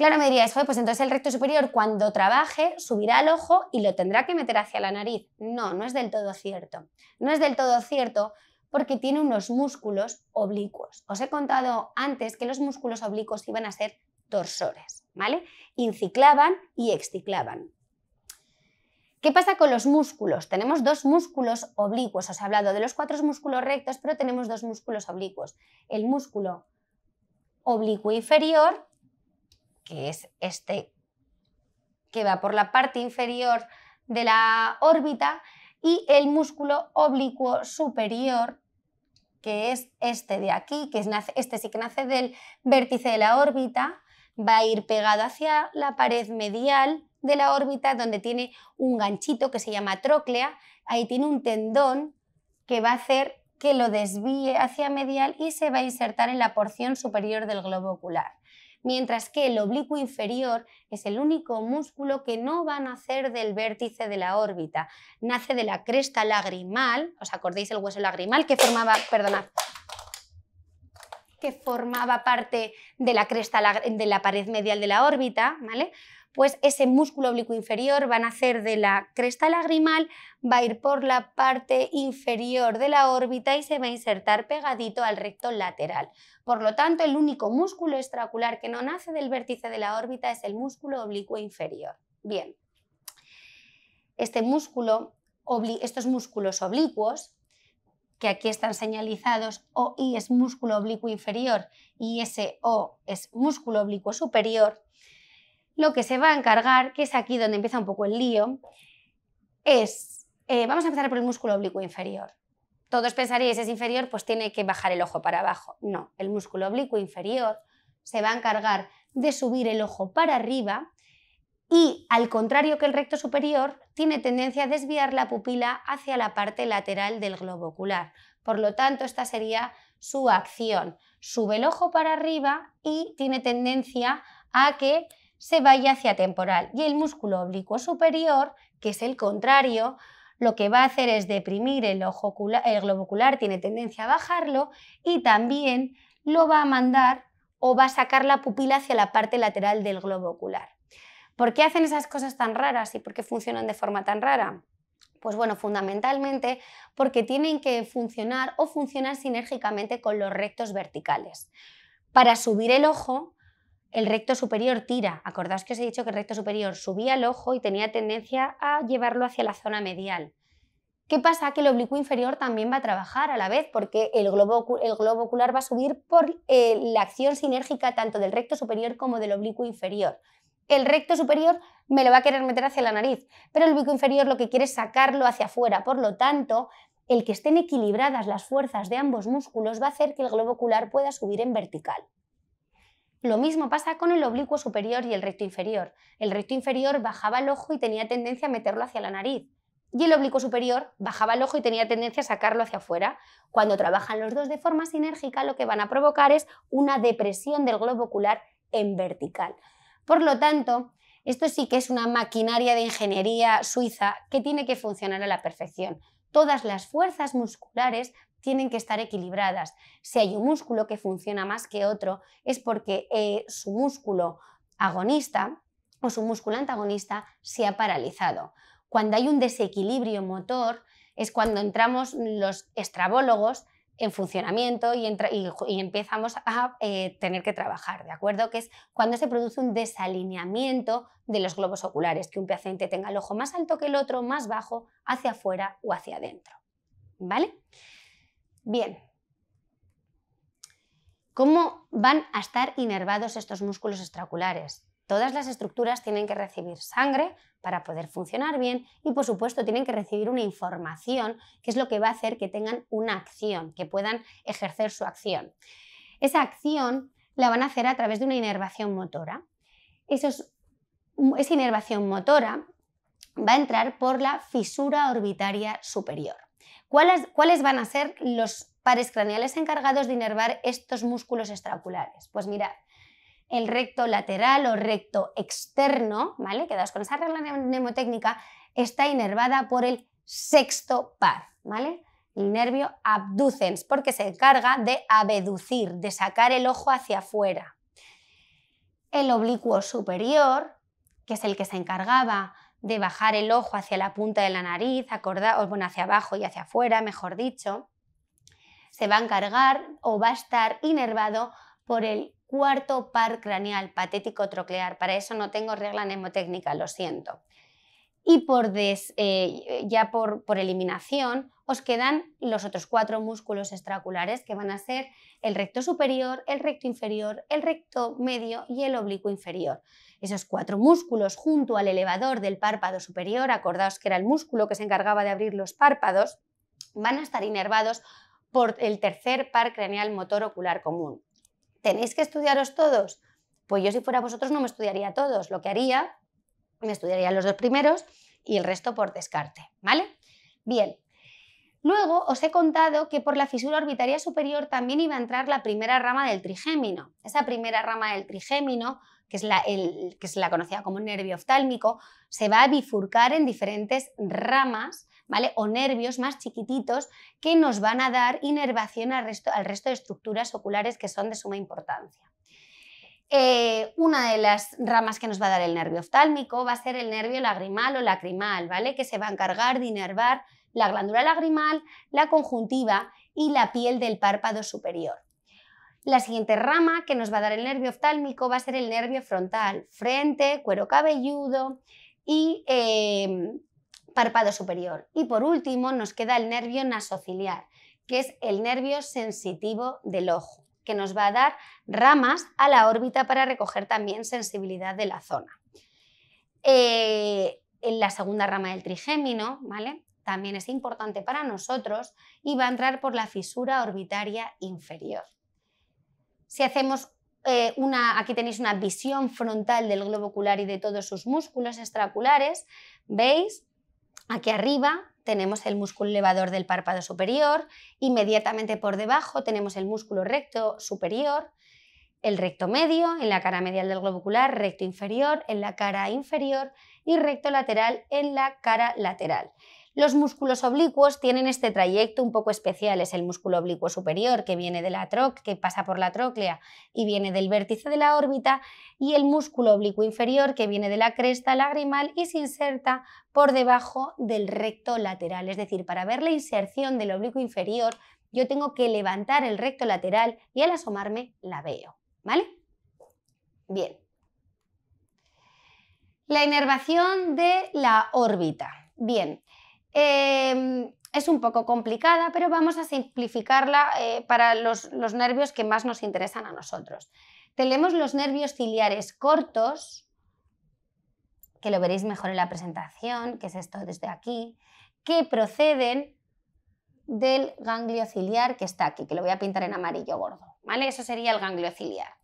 Claro, me diríais, pues entonces el recto superior cuando trabaje subirá al ojo y lo tendrá que meter hacia la nariz. No, no es del todo cierto. No es del todo cierto porque tiene unos músculos oblicuos. Os he contado antes que los músculos oblicuos iban a ser torsores, ¿vale? Inciclaban y exciclaban. ¿Qué pasa con los músculos? Tenemos dos músculos oblicuos. Os he hablado de los cuatro músculos rectos, pero tenemos dos músculos oblicuos. El músculo oblicuo inferior que es este que va por la parte inferior de la órbita, y el músculo oblicuo superior, que es este de aquí, que es, este sí que nace del vértice de la órbita, va a ir pegado hacia la pared medial de la órbita, donde tiene un ganchito que se llama tróclea, ahí tiene un tendón que va a hacer que lo desvíe hacia medial y se va a insertar en la porción superior del globo ocular mientras que el oblicuo inferior es el único músculo que no va a nacer del vértice de la órbita, nace de la cresta lagrimal, ¿os acordáis el hueso lagrimal que formaba, perdonad, que formaba parte de la cresta de la pared medial de la órbita, pues ese músculo oblicuo inferior va a nacer de la cresta lagrimal, va a ir por la parte inferior de la órbita y se va a insertar pegadito al recto lateral. Por lo tanto, el único músculo extracular que no nace del vértice de la órbita es el músculo oblicuo inferior. Bien, este músculo, estos músculos oblicuos que aquí están señalizados, OI es músculo oblicuo inferior y SO es músculo oblicuo superior, lo que se va a encargar, que es aquí donde empieza un poco el lío, es, eh, vamos a empezar por el músculo oblicuo inferior. Todos pensaríais, es inferior, pues tiene que bajar el ojo para abajo. No, el músculo oblicuo inferior se va a encargar de subir el ojo para arriba y, al contrario que el recto superior, tiene tendencia a desviar la pupila hacia la parte lateral del globo ocular. Por lo tanto, esta sería su acción. Sube el ojo para arriba y tiene tendencia a que se vaya hacia temporal y el músculo oblicuo superior, que es el contrario, lo que va a hacer es deprimir el, ojo el globo ocular, tiene tendencia a bajarlo y también lo va a mandar o va a sacar la pupila hacia la parte lateral del globo ocular. ¿Por qué hacen esas cosas tan raras y por qué funcionan de forma tan rara? Pues bueno, fundamentalmente porque tienen que funcionar o funcionar sinérgicamente con los rectos verticales. Para subir el ojo, el recto superior tira. Acordaos que os he dicho que el recto superior subía el ojo y tenía tendencia a llevarlo hacia la zona medial. ¿Qué pasa? Que el oblicuo inferior también va a trabajar a la vez porque el globo, ocular va a subir por eh, la acción sinérgica tanto del recto superior como del oblicuo inferior. El recto superior me lo va a querer meter hacia la nariz, pero el oblicuo inferior lo que quiere es sacarlo hacia afuera. Por lo tanto, el que estén equilibradas las fuerzas de ambos músculos va a hacer que el globo ocular pueda subir en vertical. Lo mismo pasa con el oblicuo superior y el recto inferior. El recto inferior bajaba el ojo y tenía tendencia a meterlo hacia la nariz. Y el oblicuo superior bajaba el ojo y tenía tendencia a sacarlo hacia afuera. Cuando trabajan los dos de forma sinérgica, lo que van a provocar es una depresión del globo ocular en vertical. Por lo tanto, esto sí que es una maquinaria de ingeniería suiza que tiene que funcionar a la perfección. Todas las fuerzas musculares tienen que estar equilibradas. Si hay un músculo que funciona más que otro, es porque eh, su músculo agonista o su músculo antagonista se ha paralizado. Cuando hay un desequilibrio motor es cuando entramos los estrabólogos en funcionamiento y, empezamos a eh, tener que trabajar, ¿de acuerdo? Que es cuando se produce un desalineamiento de los globos oculares, que un paciente tenga el ojo más alto que el otro, más bajo, hacia afuera o hacia adentro. ¿Vale? Bien. ¿Cómo van a estar inervados estos músculos extraculares? Todas las estructuras tienen que recibir sangre para poder funcionar bien y por supuesto tienen que recibir una información que es lo que va a hacer que tengan una acción, que puedan ejercer su acción. Esa acción la van a hacer a través de una inervación motora. esa inervación motora va a entrar por la fisura orbitaria superior. ¿Cuáles, van a ser los pares craneales encargados de inervar estos músculos extraoculares? Pues mirad, el recto lateral o recto externo, ¿vale? Quedaos con esa regla mnemotécnica, está inervada por el sexto par, ¿vale? El nervio abducens, porque se encarga de abducir, de sacar el ojo hacia afuera. El oblicuo superior, que es el que se encargaba de bajar el ojo hacia la punta de la nariz, acordaos, bueno, hacia abajo y hacia afuera, mejor dicho, se va a encargar o va a estar inervado por el cuarto par craneal patético troclear. Para eso no tengo regla mnemotécnica, lo siento. Y por eh, ya por eliminación, os quedan los otros cuatro músculos extraculares que van a ser el recto superior, el recto inferior, el recto medio y el oblicuo inferior. Esos cuatro músculos junto al elevador del párpado superior, acordaos que era el músculo que se encargaba de abrir los párpados, van a estar inervados por el tercer par craneal motor ocular común. ¿Tenéis que estudiaros todos? Pues yo si fuera vosotros no me estudiaría todos, lo que haría, me estudiaría los dos primeros y el resto por descarte, ¿vale? Bien, Luego os he contado que por la fisura orbitaria superior también iba a entrar la primera rama del trigémino. Esa primera rama del trigémino, que, es la, conocida se la conocía como nervio oftálmico, se va a bifurcar en diferentes ramas o nervios más chiquititos que nos van a dar inervación al resto, de estructuras oculares que son de suma importancia. Eh, una de las ramas que nos va a dar el nervio oftálmico va a ser el nervio lagrimal o lacrimal, ¿vale? que se va a encargar de inervar la glándula lagrimal, la conjuntiva y la piel del párpado superior. La siguiente rama que nos va a dar el nervio oftálmico va a ser el nervio frontal, frente, cuero cabelludo y em, párpado superior. Y por último nos queda el nervio nasociliar, que es el nervio sensitivo del ojo, que nos va a dar ramas a la órbita para recoger también sensibilidad de la zona. Eh, en la segunda rama del trigémino, ¿vale? también es importante para nosotros y va a entrar por la fisura orbitaria inferior. Si hacemos eh, una, aquí tenéis una visión frontal del globo ocular y de todos sus músculos extraculares. veis, aquí arriba tenemos el músculo elevador del párpado superior, inmediatamente por debajo tenemos el músculo recto superior, el recto medio, en la cara medial del globo ocular, recto inferior, en la cara inferior y recto lateral en la cara lateral. Los músculos oblicuos tienen este trayecto un poco especial, es el músculo oblicuo superior que viene de la troc, que pasa por la tróclea y viene del vértice de la órbita, y el músculo oblicuo inferior que viene de la cresta lagrimal y se inserta por debajo del recto lateral. Es decir, para ver la inserción del oblicuo inferior, yo tengo que levantar el recto lateral y al asomarme la veo, ¿vale? Bien. La inervación de la órbita. Bien, Em, es un poco complicada, pero vamos a simplificarla eh, para los, nervios que más nos interesan a nosotros. Tenemos los nervios ciliares cortos, que lo veréis mejor en la presentación, que es esto desde aquí, que proceden del ganglio ciliar que está aquí, que lo voy a pintar en amarillo gordo. Eso sería el ganglio ciliar.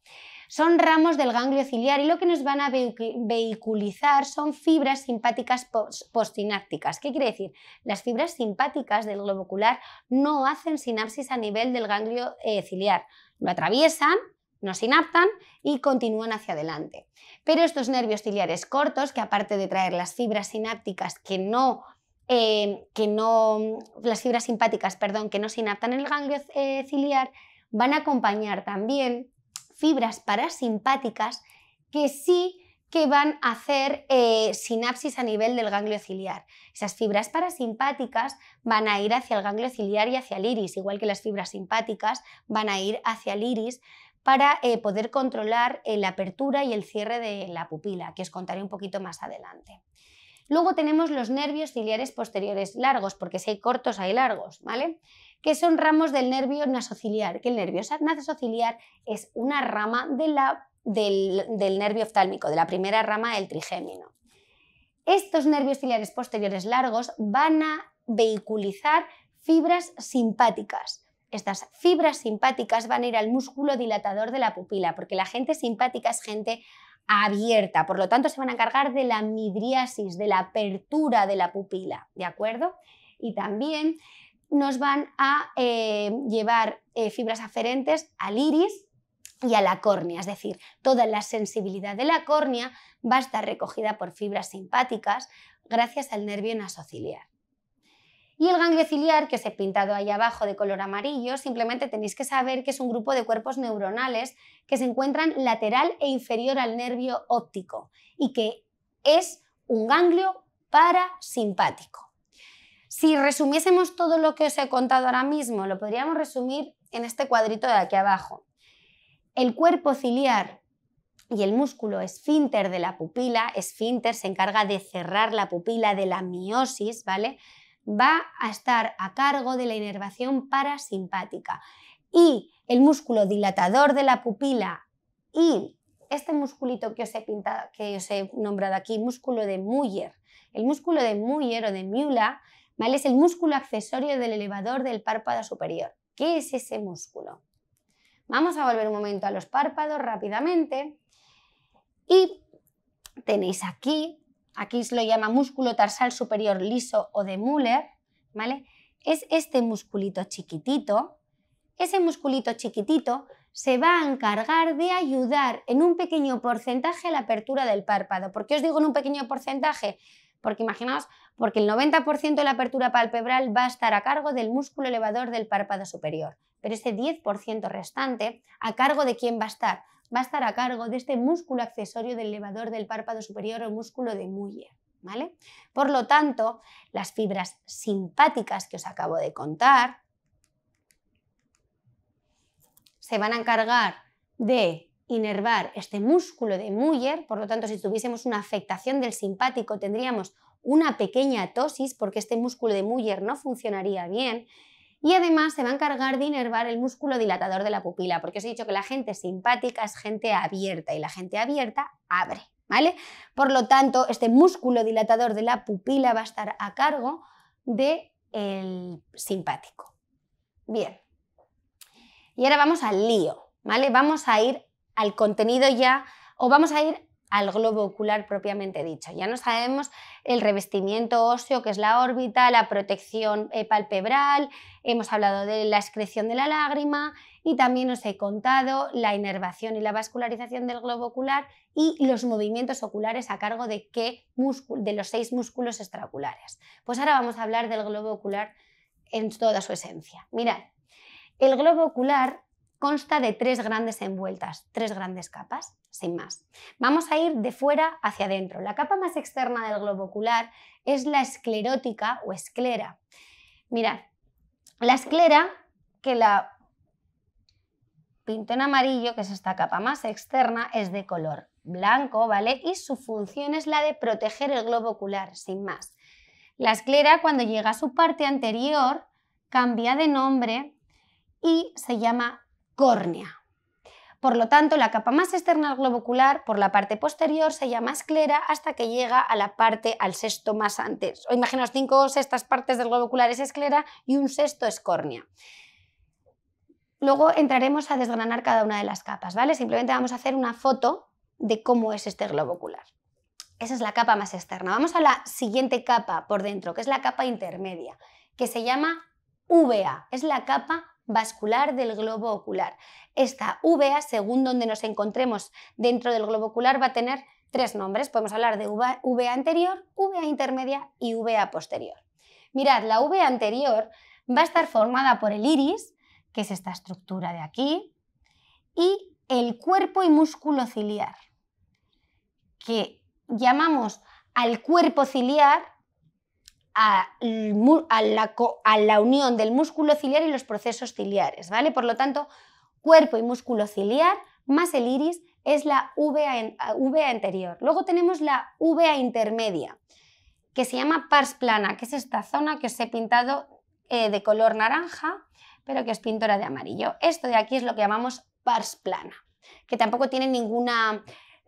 Son ramos del ganglio ciliar y lo que nos van a vehiculizar son fibras simpáticas postsinápticas. ¿Qué quiere decir? Las fibras simpáticas del globo ocular no hacen sinapsis a nivel del ganglio eh, ciliar. Lo atraviesan, no sinaptan y continúan hacia adelante. Pero estos nervios ciliares cortos, que aparte de traer las fibras sinápticas que no eh, las fibras simpáticas, perdón, que no sinaptan en el ganglio eh, ciliar, van a acompañar también fibras parasimpáticas que sí que van a hacer eh, sinapsis a nivel del ganglio ciliar. Esas fibras parasimpáticas van a ir hacia el ganglio ciliar y hacia el iris, igual que las fibras simpáticas van a ir hacia el iris para eh, poder controlar eh, la apertura y el cierre de la pupila, que os contaré un poquito más adelante. Luego tenemos los nervios ciliares posteriores largos, porque si hay cortos hay largos, ¿vale? Que son ramos del nervio nasociliar, que el nervio nasociliar es una rama del, del nervio oftálmico, de la primera rama del trigémino. Estos nervios ciliares posteriores largos van a vehiculizar fibras simpáticas. Estas fibras simpáticas van a ir al músculo dilatador de la pupila, porque la gente simpática es gente abierta. Por lo tanto, se van a encargar de la midriasis, de la apertura de la pupila, ¿de acuerdo? Y también nos van a eh, llevar eh, fibras aferentes al iris y a la córnea, es decir, toda la sensibilidad de la córnea va a estar recogida por fibras simpáticas gracias al nervio nasociliar. Y el ganglio ciliar, que os he pintado ahí abajo de color amarillo, simplemente tenéis que saber que es un grupo de cuerpos neuronales que se encuentran lateral e inferior al nervio óptico y que es un ganglio parasimpático. Si resumiésemos todo lo que os he contado ahora mismo, lo podríamos resumir en este cuadrito de aquí abajo. El cuerpo ciliar y el músculo esfínter de la pupila, esfínter se encarga de cerrar la pupila de la miosis, ¿vale? va a estar a cargo de la inervación parasimpática y el músculo dilatador de la pupila y este musculito que os he pintado, que os he nombrado aquí, músculo de Müller. El músculo de Müller o de miula Es el músculo accesorio del elevador del párpado superior. ¿Qué es ese músculo? Vamos a volver un momento a los párpados rápidamente y tenéis aquí aquí se lo llama músculo tarsal superior liso o de Müller, ¿vale? Es este musculito chiquitito. Ese musculito chiquitito se va a encargar de ayudar en un pequeño porcentaje a la apertura del párpado. ¿Por qué os digo en un pequeño porcentaje? Porque imaginaos, porque el 90% de la apertura palpebral va a estar a cargo del músculo elevador del párpado superior, pero ese 10% restante, ¿a cargo de quién va a estar? va a estar a cargo de este músculo accesorio del elevador del párpado superior o músculo de Muller. ¿vale? Por lo tanto, las fibras simpáticas que os acabo de contar se van a encargar de inervar este músculo de Muller, por lo tanto, si tuviésemos una afectación del simpático, tendríamos una pequeña tosis porque este músculo de Muller no funcionaría bien y además se va a encargar de inervar el músculo dilatador de la pupila, porque os he dicho que la gente simpática es gente abierta y la gente abierta abre, ¿vale? Por lo tanto, este músculo dilatador de la pupila va a estar a cargo del el simpático. Bien. Y ahora vamos al lío, ¿vale? Vamos a ir al contenido ya, o vamos a ir al globo ocular propiamente dicho. Ya no sabemos el revestimiento óseo, que es la órbita, la protección eh, palpebral, hemos hablado de la excreción de la lágrima y también os he contado la inervación y la vascularización del globo ocular y los movimientos oculares a cargo de, qué de los seis músculos extraoculares. Pues ahora vamos a hablar del globo ocular en toda su esencia. Mirad, el globo ocular consta de tres grandes envueltas, tres grandes capas, sin más. Vamos a ir de fuera hacia adentro. La capa más externa del globo ocular es la esclerótica o esclera. Mirad, la esclera, que la pinto en amarillo, que es esta capa más externa, es de color blanco, ¿vale? Y su función es la de proteger el globo ocular, sin más. La esclera, cuando llega a su parte anterior, cambia de nombre y se llama córnea. Por lo tanto, la capa más externa del globo ocular, por la parte posterior, se llama esclera hasta que llega a la parte, al sexto más antes. O imaginaos, cinco sextas partes del globo ocular es esclera y un sexto es córnea. Luego entraremos a desgranar cada una de las capas, ¿vale? Simplemente vamos a hacer una foto de cómo es este globo ocular. Esa es la capa más externa. Vamos a la siguiente capa por dentro, que es la capa intermedia, que se llama VA, es la capa vascular del globo ocular. Esta v.a. según donde nos encontremos dentro del globo ocular, va a tener tres nombres. Podemos hablar de v.a. anterior, v.a. intermedia y v.a. posterior. Mirad, la v.a. anterior va a estar formada por el iris, que es esta estructura de aquí, y el cuerpo y músculo ciliar, que llamamos al cuerpo ciliar a, la, unión del músculo ciliar y los procesos ciliares, ¿vale? Por lo tanto, cuerpo y músculo ciliar más el iris es la VA, anterior. Luego tenemos la VA intermedia, que se llama pars plana, que es esta zona que os he pintado eh, de color naranja, pero que es pintora de amarillo. Esto de aquí es lo que llamamos pars plana, que tampoco tiene ninguna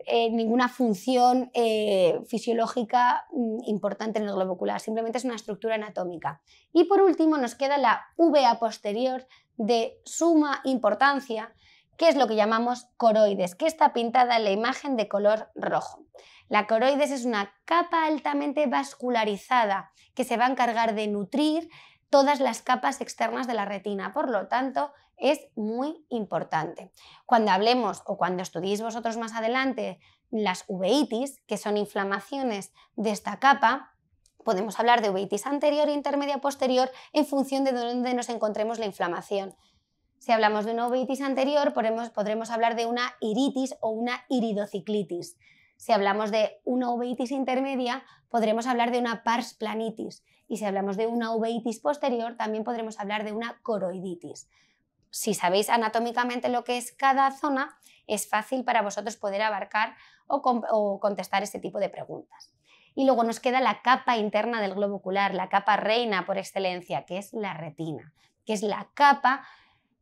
eh, ninguna función eh, fisiológica mm, importante en el globo ocular, simplemente es una estructura anatómica. Y por último nos queda la VA posterior de suma importancia, que es lo que llamamos coroides, que está pintada en la imagen de color rojo. La coroides es una capa altamente vascularizada que se va a encargar de nutrir todas las capas externas de la retina. Por lo tanto, es muy importante. Cuando hablemos o cuando estudiéis vosotros más adelante las uveitis, que son inflamaciones de esta capa, podemos hablar de uveitis anterior, intermedia, posterior, en función de dónde nos encontremos la inflamación. Si hablamos de una uveitis anterior, podremos, podremos hablar de una iritis o una iridociclitis. Si hablamos de una uveitis intermedia, podremos hablar de una pars planitis. Y si hablamos de una uveitis posterior, también podremos hablar de una coroiditis si sabéis anatómicamente lo que es cada zona, es fácil para vosotros poder abarcar o, contestar este tipo de preguntas. Y luego nos queda la capa interna del globo ocular, la capa reina por excelencia, que es la retina, que es la capa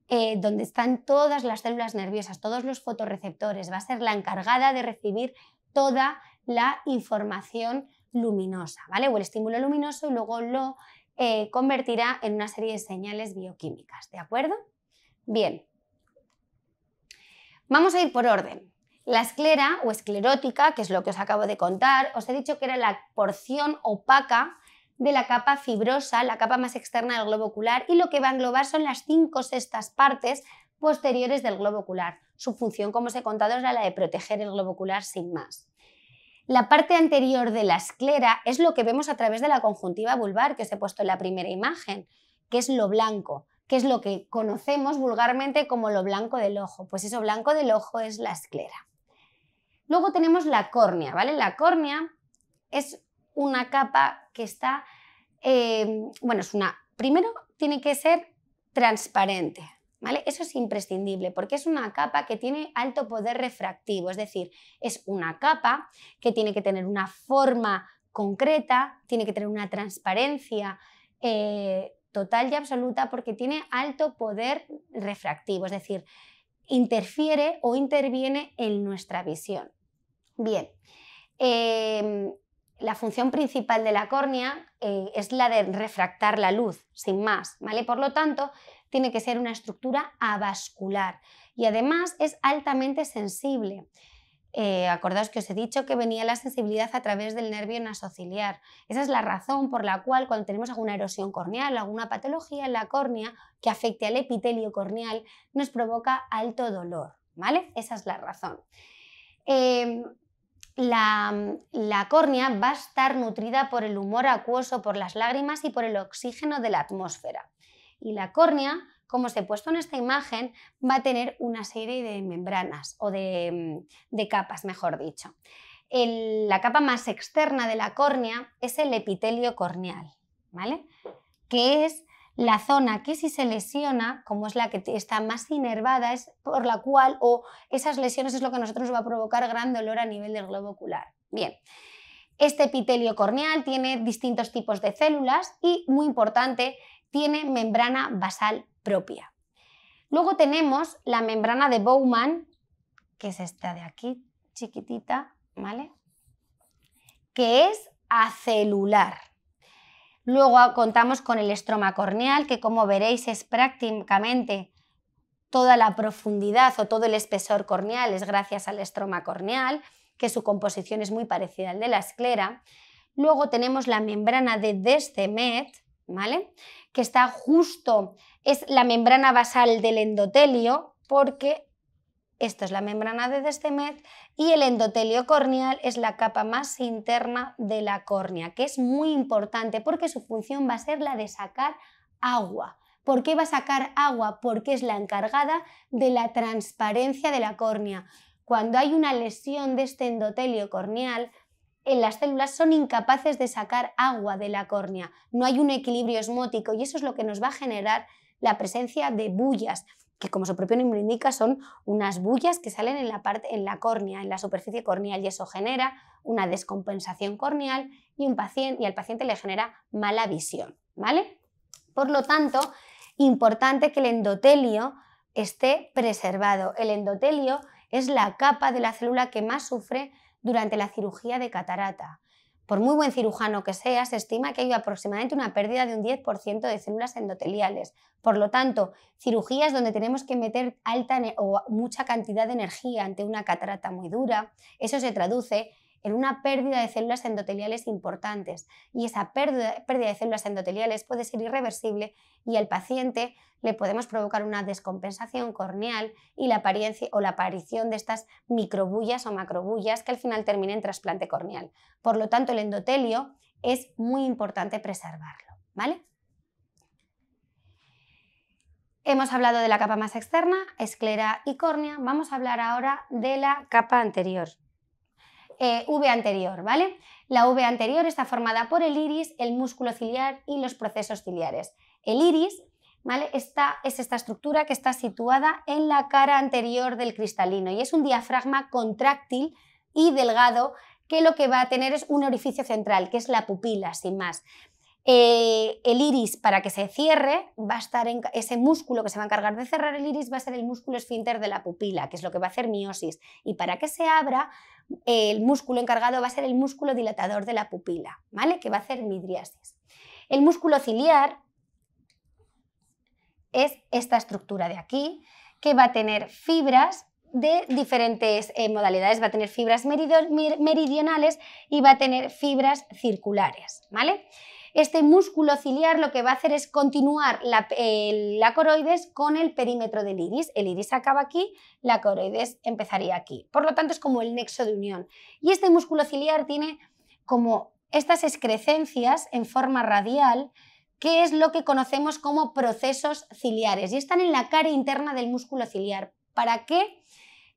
eh, donde están todas las células nerviosas, todos los fotorreceptores. Va a ser la encargada de recibir toda la información luminosa, ¿vale? O el estímulo luminoso y luego lo eh, convertirá en una serie de señales bioquímicas, ¿de acuerdo? Bien. Vamos a ir por orden. La esclera o esclerótica, que es lo que os acabo de contar, os he dicho que era la porción opaca de la capa fibrosa, la capa más externa del globo ocular, y lo que va a englobar son las cinco sextas partes posteriores del globo ocular. Su función, como os he contado, era la de proteger el globo ocular sin más. La parte anterior de la esclera es lo que vemos a través de la conjuntiva vulvar que os he puesto en la primera imagen, que es lo blanco que es lo que conocemos vulgarmente como lo blanco del ojo. Pues eso blanco del ojo es la esclera. Luego tenemos la córnea, ¿vale? La córnea es una capa que está, eh, bueno, es una, primero tiene que ser transparente, ¿vale? Eso es imprescindible porque es una capa que tiene alto poder refractivo, es decir, es una capa que tiene que tener una forma concreta, tiene que tener una transparencia eh, total y absoluta porque tiene alto poder refractivo, es decir, interfiere o interviene en nuestra visión. Bien, em, la función principal de la córnea eh, es la de refractar la luz, sin más, ¿vale? Por lo tanto, tiene que ser una estructura avascular y además es altamente sensible. Eh, acordaos que os he dicho que venía la sensibilidad a través del nervio nasociliar. Esa es la razón por la cual cuando tenemos alguna erosión corneal alguna patología en la córnea que afecte al epitelio corneal nos provoca alto dolor, ¿vale? Esa es la razón. Em, la, córnea va a estar nutrida por el humor acuoso, por las lágrimas y por el oxígeno de la atmósfera. Y la córnea como os he puesto en esta imagen, va a tener una serie de membranas o de, mm, capas, mejor dicho. la capa más externa de la córnea es el epitelio corneal, ¿vale? Que es la zona que si se lesiona, como es la que está más inervada, es por la cual o esas lesiones es lo que a nosotros va a provocar gran dolor a nivel del globo ocular. Bien. Este epitelio corneal tiene distintos tipos de células y, muy importante, tiene membrana basal propia. Luego tenemos la membrana de Bowman, que es esta de aquí, chiquitita, ¿vale? Que es acelular. Luego contamos con el estroma corneal, que como veréis es prácticamente toda la profundidad o todo el espesor corneal, es gracias al estroma corneal, que su composición es muy parecida al de la esclera. Luego tenemos la membrana de Descemet, ¿vale? Que está justo, es la membrana basal del endotelio, porque esto es la membrana de Descemet y el endotelio corneal es la capa más interna de la córnea, que es muy importante porque su función va a ser la de sacar agua. ¿Por qué va a sacar agua? Porque es la encargada de la transparencia de la córnea. Cuando hay una lesión de este endotelio corneal, en las células son incapaces de sacar agua de la córnea. No hay un equilibrio osmótico y eso es lo que nos va a generar la presencia de bullas, que como su propio nombre indica son unas bullas que salen en la, parte, en la córnea, en la superficie corneal y eso genera una descompensación corneal y, y al paciente le genera mala visión, ¿vale? Por lo tanto, importante que el endotelio esté preservado. El endotelio es la capa de la célula que más sufre durante la cirugía de catarata. Por muy buen cirujano que sea, se estima que hay aproximadamente una pérdida de un 10% de células endoteliales. Por lo tanto, cirugías donde tenemos que meter alta o mucha cantidad de energía ante una catarata muy dura, eso se traduce en una pérdida de células endoteliales importantes. Y esa pérdida, de células endoteliales puede ser irreversible y al paciente le podemos provocar una descompensación corneal y la apariencia o la aparición de estas microbullas o macrobullas que al final terminen en trasplante corneal. Por lo tanto, el endotelio es muy importante preservarlo, Hemos hablado de la capa más externa, esclera y córnea. Vamos a hablar ahora de la capa anterior, eh, v anterior, ¿vale? La V anterior está formada por el iris, el músculo ciliar y los procesos ciliares. El iris ¿vale? es esta estructura que está situada en la cara anterior del cristalino y es un diafragma contráctil y delgado que lo que va a tener es un orificio central, que es la pupila, sin más. Eh, el iris para que se cierre va a estar en ese músculo que se va a encargar de cerrar el iris va a ser el músculo esfínter de la pupila, que es lo que va a hacer miosis. Y para que se abra, el músculo encargado va a ser el músculo dilatador de la pupila, ¿vale? Que va a hacer midriasis. El músculo ciliar es esta estructura de aquí, que va a tener fibras de diferentes eh, modalidades. Va a tener fibras meridionales y va a tener fibras circulares, ¿vale? Este músculo ciliar lo que va a hacer es continuar la, coroides con el perímetro del iris. El iris acaba aquí, la coroides empezaría aquí. Por lo tanto, es como el nexo de unión. Y este músculo ciliar tiene como estas excrecencias en forma radial que es lo que conocemos como procesos ciliares y están en la cara interna del músculo ciliar. ¿Para qué?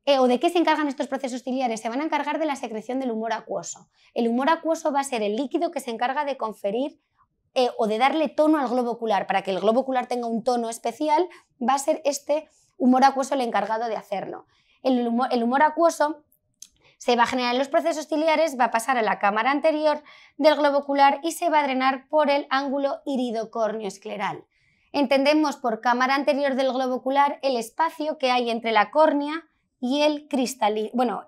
Eh, o de qué se encargan estos procesos ciliares, se van a encargar de la secreción del humor acuoso. El humor acuoso va a ser el líquido que se encarga de conferir eh, o de darle tono al globo ocular para que el globo ocular tenga un tono especial, va a ser este humor acuoso el encargado de hacerlo. El humor, acuoso se va a generar en los procesos ciliares, va a pasar a la cámara anterior del globo ocular y se va a drenar por el ángulo iridocornioescleral. escleral. Entendemos por cámara anterior del globo ocular el espacio que hay entre la córnea y el cristal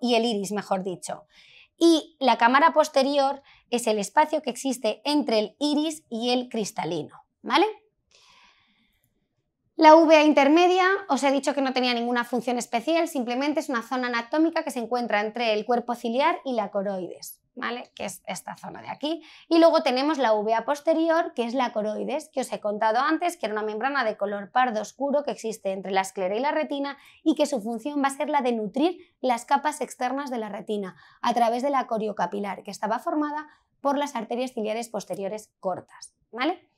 y el iris, mejor dicho y la cámara posterior es el espacio que existe entre el iris y el cristalino, La UVA intermedia, os he dicho que no tenía ninguna función especial, simplemente es una zona anatómica que se encuentra entre el cuerpo ciliar y la coroides. ¿vale? Que es esta zona de aquí. Y luego tenemos la VA posterior, que es la coroides, que os he contado antes, que era una membrana de color pardo oscuro que existe entre la esclera y la retina y que su función va a ser la de nutrir las capas externas de la retina a través de la coriocapilar, que estaba formada por las arterias ciliares posteriores cortas, ¿vale?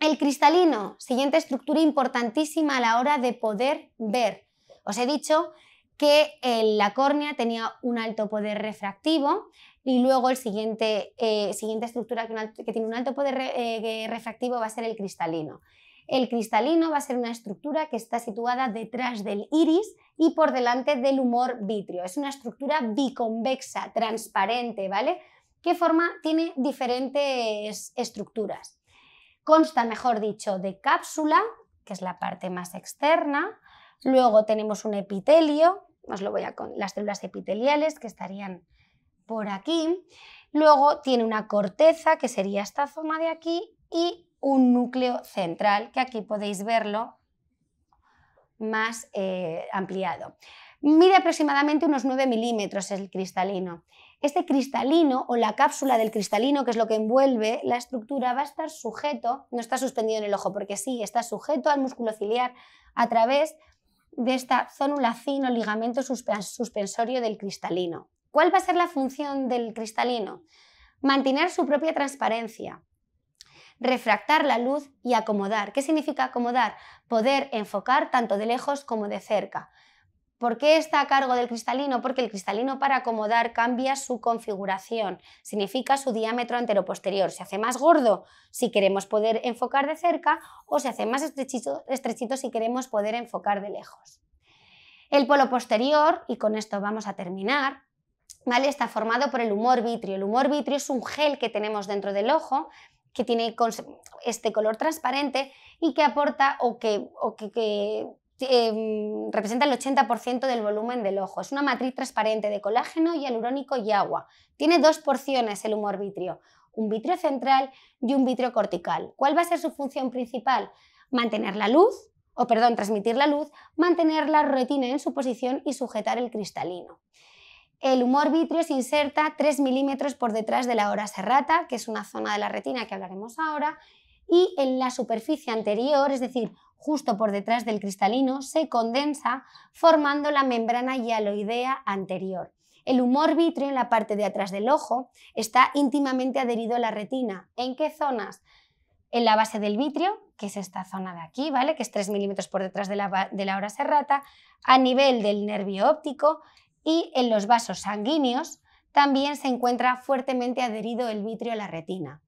El cristalino, siguiente estructura importantísima a la hora de poder ver. Os he dicho que eh, la córnea tenía un alto poder refractivo y luego la eh, siguiente, estructura que, tiene un alto poder eh, refractivo va a ser el cristalino. El cristalino va a ser una estructura que está situada detrás del iris y por delante del humor vitrio. Es una estructura biconvexa, transparente, ¿vale? ¿Qué forma, tiene diferentes estructuras. Consta, mejor dicho, de cápsula, que es la parte más externa. Luego tenemos un epitelio, os lo voy a con las células epiteliales que estarían por aquí. Luego tiene una corteza, que sería esta zona de aquí, y un núcleo central, que aquí podéis verlo más eh, ampliado. Mide aproximadamente unos 9 milímetros el cristalino. Este cristalino o la cápsula del cristalino, que es lo que envuelve la estructura, va a estar sujeto, no está suspendido en el ojo porque sí, está sujeto al músculo ciliar a través de esta zonulacina o ligamento suspensorio del cristalino. ¿Cuál va a ser la función del cristalino? Mantener su propia transparencia, refractar la luz y acomodar. ¿Qué significa acomodar? Poder enfocar tanto de lejos como de cerca. ¿Por qué está a cargo del cristalino? Porque el cristalino para acomodar cambia su configuración, significa su diámetro anteroposterior. Se hace más gordo si queremos poder enfocar de cerca o se hace más estrechito, si queremos poder enfocar de lejos. El polo posterior, y con esto vamos a terminar, ¿vale? está formado por el humor vitrio. El humor vitrio es un gel que tenemos dentro del ojo que tiene este color transparente y que aporta o que, que Em, representa el 80% del volumen del ojo. Es una matriz transparente de colágeno hialurónico y agua. Tiene dos porciones el humor vitrio, un vitrio central y un vitrio cortical. ¿Cuál va a ser su función principal? Mantener la luz, o perdón, transmitir la luz, mantener la retina en su posición y sujetar el cristalino. El humor vitrio se inserta 3 milímetros por detrás de la hora serrata, que es una zona de la retina que hablaremos ahora, y en la superficie anterior, es decir, justo por detrás del cristalino, se condensa formando la membrana hialoidea anterior. El humor vitrio en la parte de atrás del ojo está íntimamente adherido a la retina. ¿En qué zonas? En la base del vitrio, que es esta zona de aquí, ¿vale? Que es 3 milímetros por detrás de la, de la hora serrata, a nivel del nervio óptico y en los vasos sanguíneos también se encuentra fuertemente adherido el vitrio a la retina.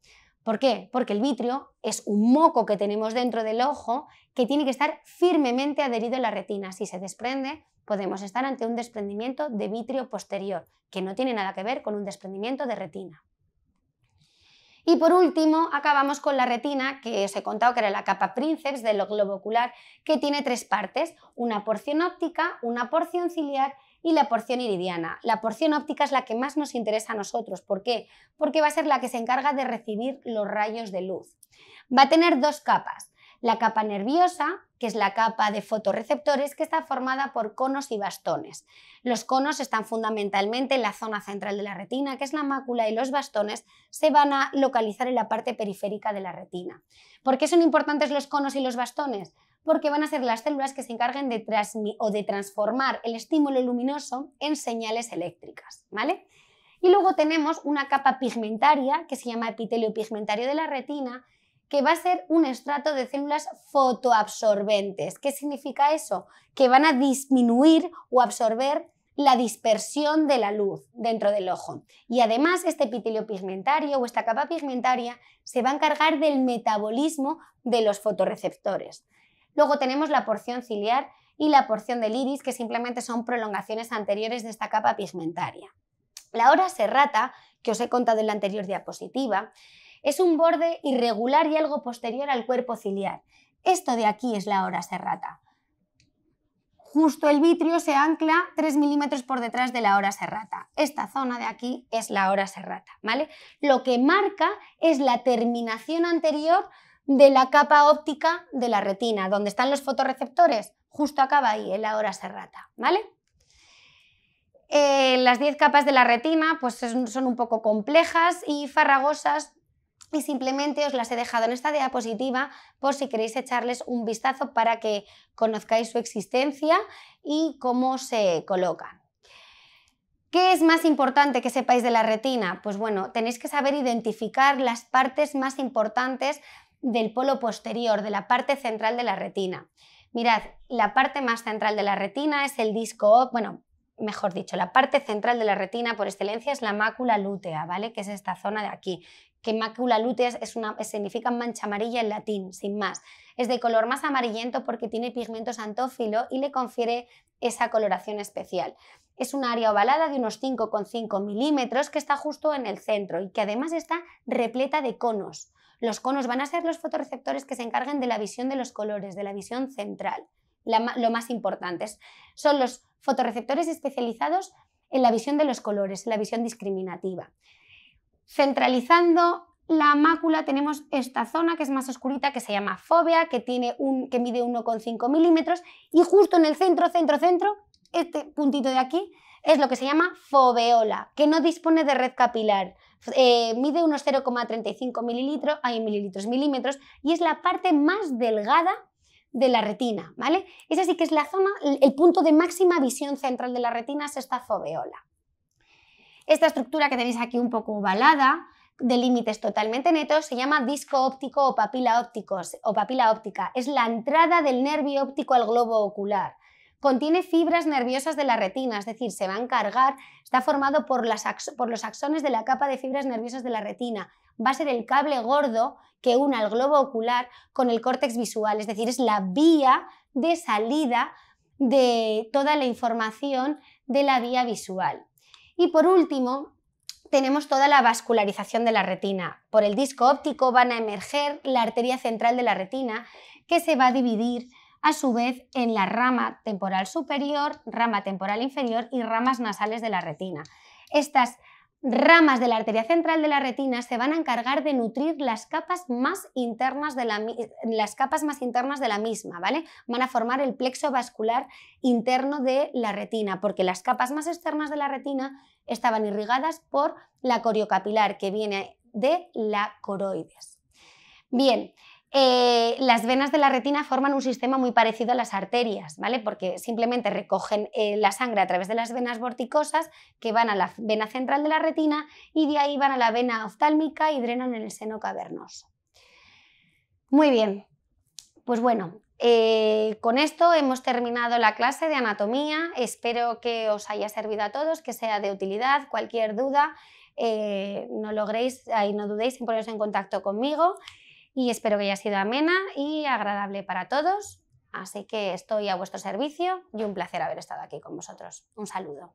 ¿Por qué? Porque el vitrio es un moco que tenemos dentro del ojo que tiene que estar firmemente adherido a la retina. Si se desprende, podemos estar ante un desprendimiento de vitrio posterior, que no tiene nada que ver con un desprendimiento de retina. Y por último, acabamos con la retina, que os he contado que era la capa princeps del globo ocular, que tiene tres partes, una porción óptica, una porción ciliar y la porción iridiana. La porción óptica es la que más nos interesa a nosotros. ¿Por qué? Porque va a ser la que se encarga de recibir los rayos de luz. Va a tener dos capas. La capa nerviosa, que es la capa de fotorreceptores, que está formada por conos y bastones. Los conos están fundamentalmente en la zona central de la retina, que es la mácula, y los bastones se van a localizar en la parte periférica de la retina. ¿Por qué son importantes los conos y los bastones? porque van a ser las células que se encarguen de, o de transformar el estímulo luminoso en señales eléctricas, Y luego tenemos una capa pigmentaria que se llama epitelio pigmentario de la retina, que va a ser un estrato de células fotoabsorbentes. ¿Qué significa eso? Que van a disminuir o absorber la dispersión de la luz dentro del ojo. Y además este epitelio pigmentario o esta capa pigmentaria se va a encargar del metabolismo de los fotorreceptores. Luego tenemos la porción ciliar y la porción del iris, que simplemente son prolongaciones anteriores de esta capa pigmentaria. La hora serrata, que os he contado en la anterior diapositiva, es un borde irregular y algo posterior al cuerpo ciliar. Esto de aquí es la hora serrata. Justo el vitrio se ancla 3 milímetros por detrás de la hora serrata. Esta zona de aquí es la hora serrata, ¿vale? Lo que marca es la terminación anterior de la capa óptica de la retina, donde están los fotorreceptores, justo acaba ahí, en la hora serrata, ¿vale? Eh, las 10 capas de la retina pues son un poco complejas y farragosas y simplemente os las he dejado en esta diapositiva por si queréis echarles un vistazo para que conozcáis su existencia y cómo se colocan. ¿Qué es más importante que sepáis de la retina? Pues bueno, tenéis que saber identificar las partes más importantes del polo posterior, de la parte central de la retina. Mirad, la parte más central de la retina es el disco, bueno, mejor dicho, la parte central de la retina por excelencia es la mácula lútea, ¿vale? Que es esta zona de aquí. Que mácula lútea es una, significa mancha amarilla en latín, sin más. Es de color más amarillento porque tiene pigmentos antófilo y le confiere esa coloración especial. Es un área ovalada de unos 5,5 milímetros que está justo en el centro y que además está repleta de conos. Los conos van a ser los fotorreceptores que se encarguen de la visión de los colores, de la visión central, lo más importante. Son los fotorreceptores especializados en la visión de los colores, en la visión discriminativa. Centralizando la mácula tenemos esta zona que es más oscurita, que se llama fobia, que, que mide 1,5 milímetros y justo en el centro, centro, centro, este puntito de aquí, es lo que se llama foveola, que no dispone de red capilar. Eh, mide unos 0,35 mililitros, hay mililitros, milímetros, y es la parte más delgada de la retina, ¿vale? Es así que es la zona, el punto de máxima visión central de la retina es esta foveola. Esta estructura que tenéis aquí un poco ovalada, de límites totalmente netos, se llama disco óptico o papila, ópticos, o papila óptica. Es la entrada del nervio óptico al globo ocular. Contiene fibras nerviosas de la retina, es decir, se va a encargar, está formado por, los axones de la capa de fibras nerviosas de la retina. Va a ser el cable gordo que une al globo ocular con el córtex visual, es decir, es la vía de salida de toda la información de la vía visual. Y por último, tenemos toda la vascularización de la retina. Por el disco óptico van a emerger la arteria central de la retina que se va a dividir a su vez en la rama temporal superior, rama temporal inferior y ramas nasales de la retina. Estas ramas de la arteria central de la retina se van a encargar de nutrir las capas más internas de la, las capas más internas de la misma, ¿vale? Van a formar el plexo vascular interno de la retina, porque las capas más externas de la retina estaban irrigadas por la coriocapilar que viene de la coroides. Bien, eh, las venas de la retina forman un sistema muy parecido a las arterias, ¿vale? Porque simplemente recogen eh, la sangre a través de las venas vorticosas que van a la vena central de la retina y de ahí van a la vena oftálmica y drenan en el seno cavernoso. Muy bien, pues bueno, eh, con esto hemos terminado la clase de anatomía. Espero que os haya servido a todos, que sea de utilidad. Cualquier duda, no logréis, ahí no dudéis en poneros en contacto conmigo y espero que haya sido amena y agradable para todos. Así que estoy a vuestro servicio y un placer haber estado aquí con vosotros. Un saludo.